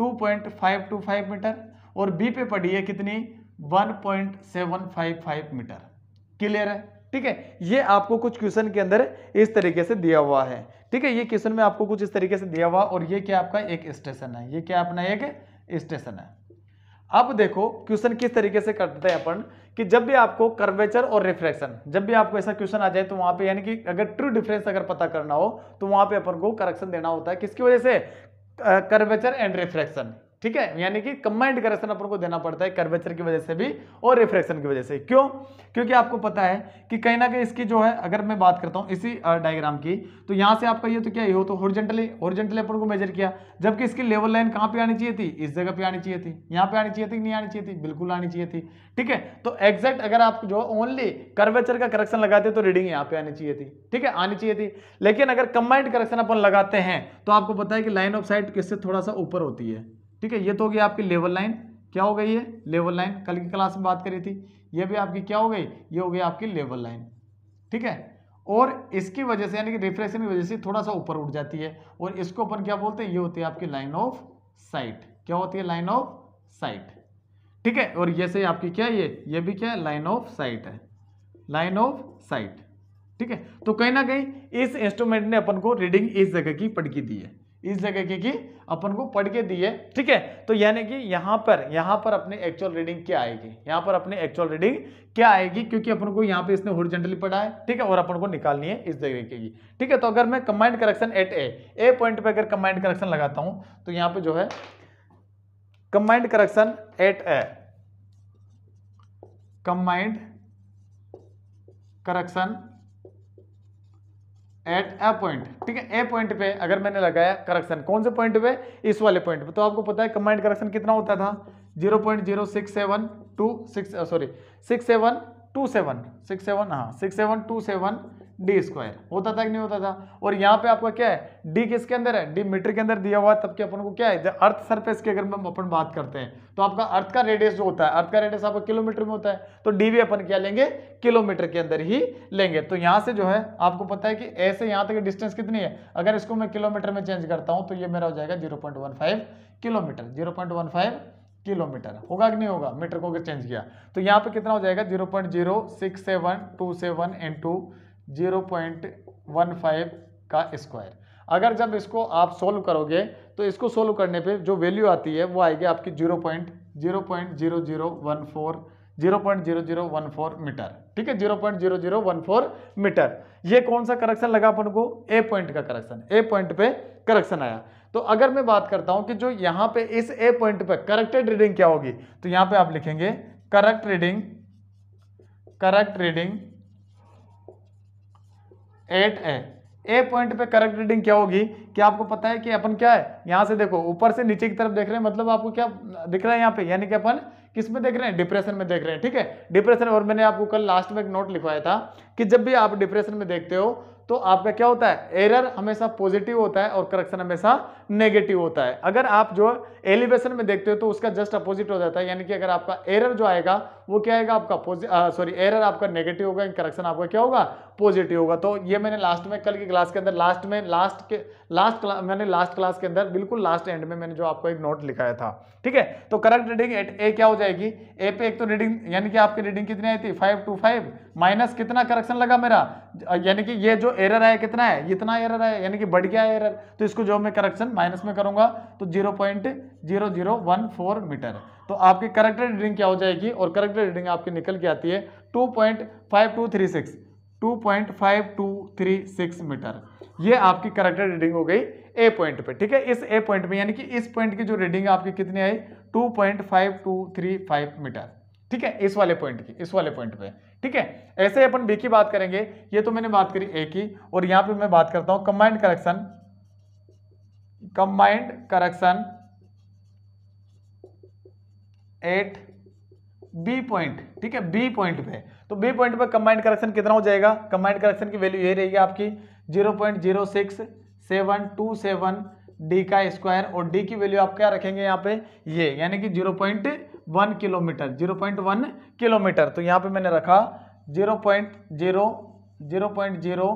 2.525 मीटर और बी पे पड़ी है कितनी 1.755 मीटर क्लियर है ठीक है ये आपको कुछ क्वेश्चन के अंदर इस तरीके से दिया हुआ है ठीक है ये क्वेश्चन में आपको कुछ इस तरीके से दिया हुआ और ये क्या आपका एक स्टेशन है ये क्या अपना एक स्टेशन है अब देखो क्वेश्चन किस तरीके से करते हैं अपन कि जब भी आपको कर्वेचर और रिफ्लेक्शन जब भी आपको ऐसा क्वेश्चन आ जाए तो वहां पे यानी कि अगर ट्रू डिफरेंस अगर पता करना हो तो वहां पे अपन को करेक्शन देना होता है किसकी वजह से कर्वेचर एंड रिफ्लेक्शन ठीक है यानी कि कंबाइंड करेक्शन अपन को देना पड़ता है कर्वेचर की वजह से भी और रिफ्रैक्शन की वजह से क्यों क्योंकि आपको पता है कि कहीं ना कहीं इसकी जो है अगर मैं बात करता हूं इसी डायग्राम की तो यहां से आपका ये तो क्या ये हो तो होरिजेंटली होरिजेंटली अपन को मेजर किया जबकि इसकी लेवल लाइन कहां पर आनी चाहिए थी इस जगह पर आनी चाहिए थी यहां पर आनी चाहिए थी नहीं आनी चाहिए थी बिल्कुल आनी चाहिए थी ठीक है तो एग्जैक्ट अगर आप जो ओनली कर्वेचर का करेक्शन लगाते तो रीडिंग यहां पर आनी चाहिए थी ठीक है आनी चाहिए थी लेकिन अगर कंबाइंड करेक्शन अपन लगाते हैं तो आपको पता है कि लाइन ऑफ साइट किससे थोड़ा सा ऊपर होती है ठीक है ये तो हो गई आपकी लेवल लाइन क्या हो गई है लेवल लाइन कल की क्लास में बात करी थी ये भी आपकी क्या हो गई ये हो गई आपकी लेवल लाइन ठीक है और इसकी वजह से यानी कि रिफ्लेक्शन की वजह से थोड़ा सा ऊपर उठ जाती है और इसको अपन क्या बोलते हैं ये होती है आपकी लाइन ऑफ साइट क्या होती है लाइन ऑफ साइट ठीक है और ये से आपकी क्या है ये ये भी क्या है लाइन ऑफ साइट है लाइन ऑफ साइट ठीक है तो कहीं ना कहीं इस इंस्ट्रूमेंट ने अपन को रीडिंग इस जगह की पटकी दी है इस जगह के कि अपन को पढ़ के दिए ठीक है तो यानी कि यहाँ पर यहाँ पर अपने एक्चुअल रीडिंग क्या आएगी यहाँ पर अपने एक्चुअल रीडिंग क्या आएगी क्योंकि अपन को यहाँ पे इसने होरिजेंटली पढ़ा है ठीक है और अपन को निकालनी है इस जगह की ठीक है तो अगर मैं combined correction at A A point पे अगर कंबाइंड करेक्शन लगाता हूँ तो यहाँ पर जो है combined correction at A combined correction at A point ठीक है ए पॉइंट पे अगर मैंने लगाया करेक्शन कौन से पॉइंट पे इस वाले पॉइंट पे तो आपको पता है कंबाइंड करेक्शन कितना होता था zero point zero six seven two six sorry six seven two seven six seven हाँ six seven two seven D square होता था कि नहीं होता था और यहाँ पे आपका क्या है डी किसके अंदर है डी मीटर के अंदर दिया हुआ है तब के अपन को क्या है अर्थ सरफेस की अगर अपन बात करते हैं तो आपका अर्थ का रेडियस जो होता है अर्थ का रेडियस आपका किलोमीटर में होता है तो डी भी अपन क्या लेंगे किलोमीटर के अंदर ही लेंगे तो यहाँ से जो है आपको पता है कि ऐसे यहाँ तक डिस्टेंस कितनी है अगर इसको मैं किलोमीटर में चेंज करता हूँ तो ये मेरा हो जाएगा जीरो किलोमीटर जीरो किलोमीटर होगा कि नहीं होगा मीटर को अगर चेंज किया तो यहाँ पे कितना हो जाएगा zero point zero six seven two seven and two zero point one five का स्क्वायर अगर जब इसको आप सोल्व करोगे तो इसको सोल्व करने पे जो वैल्यू आती है वो आएगी आपकी zero point zero point zero zero one four zero point zero zero one four metre ठीक है zero point zero zero one four metre ये कौन सा करेक्शन लगा अपन को ए पॉइंट का करेक्शन ए पॉइंट पे करेक्शन आया तो अगर मैं बात करता हूं कि जो यहाँ पे इस ए पॉइंट पे करेक्टेड रीडिंग क्या होगी तो यहाँ पे आप लिखेंगे correct reading correct reading at A A point पे करेक्ट रीडिंग क्या होगी कि आपको पता है कि अपन क्या है यहाँ से देखो ऊपर से नीचे की तरफ देख रहे हैं मतलब आपको क्या दिख रहा है यहाँ पे यानी कि अपन किस में देख रहे हैं डिप्रेशन में देख रहे हैं ठीक है डिप्रेशन और मैंने आपको कल लास्ट में एक नोट लिखवाया था कि जब भी आप डिप्रेशन में देखते हो तो आपका क्या होता है एरर हमेशा पॉजिटिव होता है और करेक्शन हमेशा नेगेटिव होता है अगर आप जो एलिवेशन में देखते हो तो उसका जस्ट अपोजिट हो जाता है यानी कि अगर आपका एरर जो आएगा वो क्या आएगा आपका सॉरी एरर आपका नेगेटिव होगा करेक्शन आपका क्या होगा पॉजिटिव होगा तो ये मैंने लास्ट में कल की क्लास के अंदर लास्ट में लास्ट के लास्ट मैंने लास्ट क्लास के अंदर बिल्कुल लास्ट एंड में मैंने जो आपको एक नोट लिखाया था ठीक है तो करेक्ट रीडिंग एट ए क्या हो जाएगी ए पे एक तो रीडिंग यानी कि आपकी रीडिंग कितनी आई थी फाइव टू फाइव माइनस कितना करेक्शन लगा मेरा यानी कि ये जो एरर है कितना है इतना एरर है यानी कि बढ़ गया एरर तो इसको जो मैं करेक्शन माइनस में करूंगा तो zero point zero zero one four metre तो आपकी करेक्ट रीडिंग क्या हो जाएगी और करेक्ट रीडिंग आपकी निकल के आती है two point five two three six two point five two three six metre ये आपकी करेक्ट रीडिंग हो गई ए पॉइंट पे ठीक है इस ए पॉइंट में यानी कि इस पॉइंट की जो रीडिंग आपकी कितनी आई two point five two three five metre ठीक है इस वाले पॉइंट की इस वाले पॉइंट पे ठीक है ऐसे अपन बी की बात करेंगे ये तो मैंने बात करी ए की और यहां पे मैं बात करता हूं combined correction combined correction at B point ठीक है बी पॉइंट पे तो बी पॉइंट पे कंबाइंड करेक्शन कितना हो जाएगा कंबाइंड करेक्शन की वैल्यू ये रहेगी आपकी zero point zero six seven two seven D का स्क्वायर और डी की वैल्यू आप क्या रखेंगे यहाँ पे ये यानी कि zero point one kilometre zero point one kilometre तो यहाँ पे मैंने रखा zero point zero zero point zero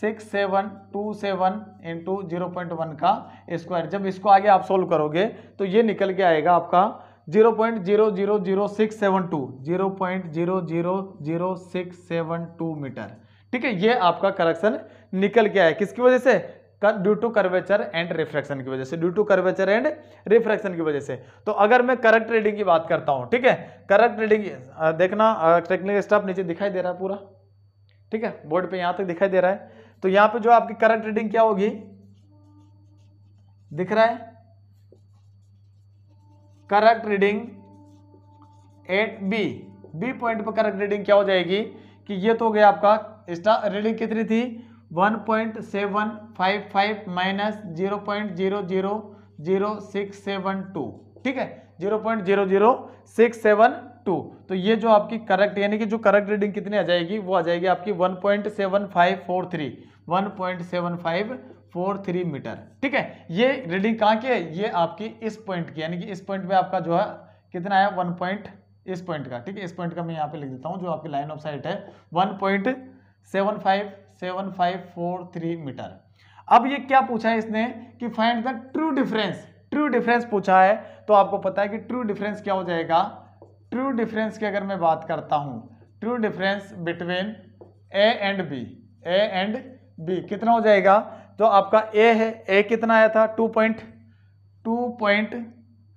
six seven two seven into zero point one का स्क्वायर जब इसको आगे आप सोल्व करोगे तो ये निकल के आएगा आपका zero point zero zero zero six seven two zero point zero zero zero six seven two metre ठीक है ये आपका करेक्शन निकल के आया किसकी वजह से due to curvature and refraction की वजह से due to curvature and refraction की वजह से तो अगर मैं करेक्ट रीडिंग की बात करता हूँ ठीक है करेक्ट रीडिंग देखना टेक्निकल स्टाफ नीचे दिखाई दे रहा है पूरा ठीक है बोर्ड पे यहाँ तक दिखाई दे रहा है तो यहाँ पे जो आपकी करेक्ट रीडिंग क्या होगी दिख रहा है correct reading at B B point पर करेक्ट रीडिंग क्या हो जाएगी कि ये तो हो गया आपका रीडिंग कितनी थी one point seven five five minus zero point zero zero zero six seven two ठीक है zero point zero zero six seven two तो ये जो आपकी करेक्ट यानी कि जो करेक्ट रीडिंग कितनी आ जाएगी वो आ जाएगी आपकी one point seven five four three one point seven five four three metre ठीक है ये रीडिंग कहाँ की है ये आपकी इस पॉइंट की यानी कि इस पॉइंट पे आपका जो है कितना आया वन पॉइंट इस पॉइंट का ठीक है इस पॉइंट का मैं यहाँ पे लिख देता हूँ जो आपकी लाइन ऑफ साइट है one point seven five seven five four three metre अब ये क्या पूछा है इसने कि find the true difference true difference पूछा है तो आपको पता है कि ट्रू डिफरेंस क्या हो जाएगा ट्रू डिफरेंस की अगर मैं बात करता हूँ true difference between A and B A and B कितना हो जाएगा तो आपका ए है ए कितना आया था two point two point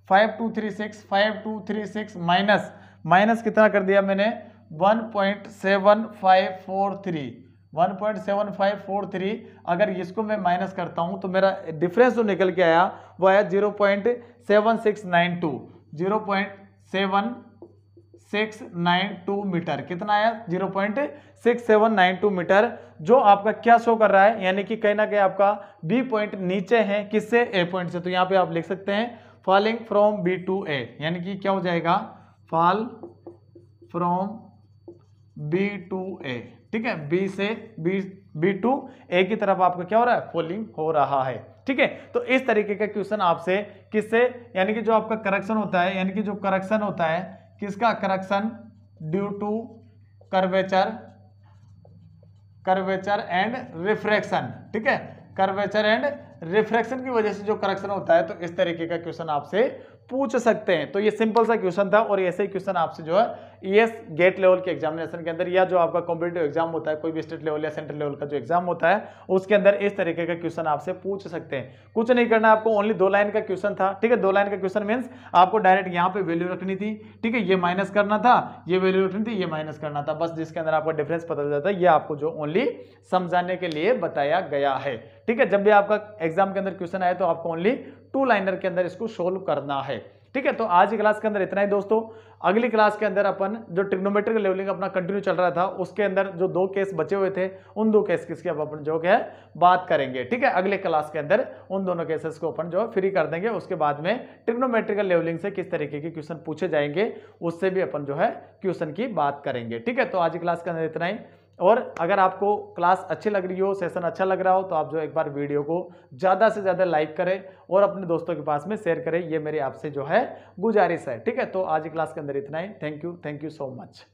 five two three six five two three six minus minus कितना कर दिया मैंने one point seven five four three 1.7543 अगर इसको मैं माइनस करता हूं तो मेरा डिफरेंस जो निकल के आया वो आया 0.7692 0.7692 मीटर कितना आया 0.6792 मीटर जो आपका क्या शो कर रहा है यानी कि कहीं ना कहीं आपका बी पॉइंट नीचे है किससे ए पॉइंट से तो यहाँ पे आप लिख सकते हैं falling from B to A यानी कि क्या हो जाएगा fall from B to A ठीक है बी से बी बी टू ए की तरफ आपका क्या हो रहा है फोलिंग हो रहा है ठीक है तो इस तरीके का क्वेश्चन आपसे किससे यानी कि जो आपका करेक्शन होता है यानी कि जो करेक्शन होता है किसका correction due to curvature curvature and refraction ठीक है कर्वेचर एंड रिफ्रैक्शन की वजह से जो करेक्शन होता है तो इस तरीके का क्वेश्चन आपसे पूछ सकते हैं तो ये सिंपल सा क्वेश्चन था और ऐसे ही क्वेश्चन आपसे जो है ई गेट लेवल के एग्जामिनेशन के अंदर या जो आपका कॉम्पिटेटिव एग्जाम होता है कोई भी स्टेट लेवल या सेंट्रल लेवल का जो एग्जाम होता है उसके अंदर इस तरीके का क्वेश्चन आपसे पूछ सकते हैं कुछ नहीं करना आपको ओनली दो लाइन का क्वेश्चन था ठीक है दो लाइन का क्वेश्चन मीन्स आपको डायरेक्ट यहाँ पे वैल्यू रखनी थी ठीक है ये माइनस करना था ये वैल्यू रखनी थी ये माइनस करना था बस जिसके अंदर आपको डिफरेंस पता चल जाता है ये आपको जो ओनली समझाने के लिए बताया गया है ठीक है जब भी आपका एग्जाम के अंदर क्वेश्चन आए तो आपको ओनली टू लाइनर के अंदर इसको सोल्व करना है ठीक है तो आज की क्लास के अंदर इतना ही दोस्तों अगली क्लास के अंदर अपन जो ट्रिग्नोमेट्रिक लेवलिंग अपना कंटिन्यू चल रहा था उसके अंदर जो दो केस बचे हुए थे उन दो केस की अब अपन जो है बात करेंगे ठीक है अगले क्लास के अंदर उन दोनों केसेस को अपन जो है फ्री कर देंगे उसके बाद में ट्रिग्नोमेट्रिकल लेवलिंग से किस तरीके के क्वेश्चन पूछे जाएंगे उससे भी अपन जो है क्वेश्चन की बात करेंगे ठीक है तो आज की क्लास के अंदर इतना ही और अगर आपको क्लास अच्छी लग रही हो सेशन अच्छा लग रहा हो तो आप जो एक बार वीडियो को ज़्यादा से ज़्यादा लाइक करें और अपने दोस्तों के पास में शेयर करें ये मेरी आपसे जो है गुजारिश है ठीक है तो आज की क्लास के अंदर इतना ही thank you thank you so much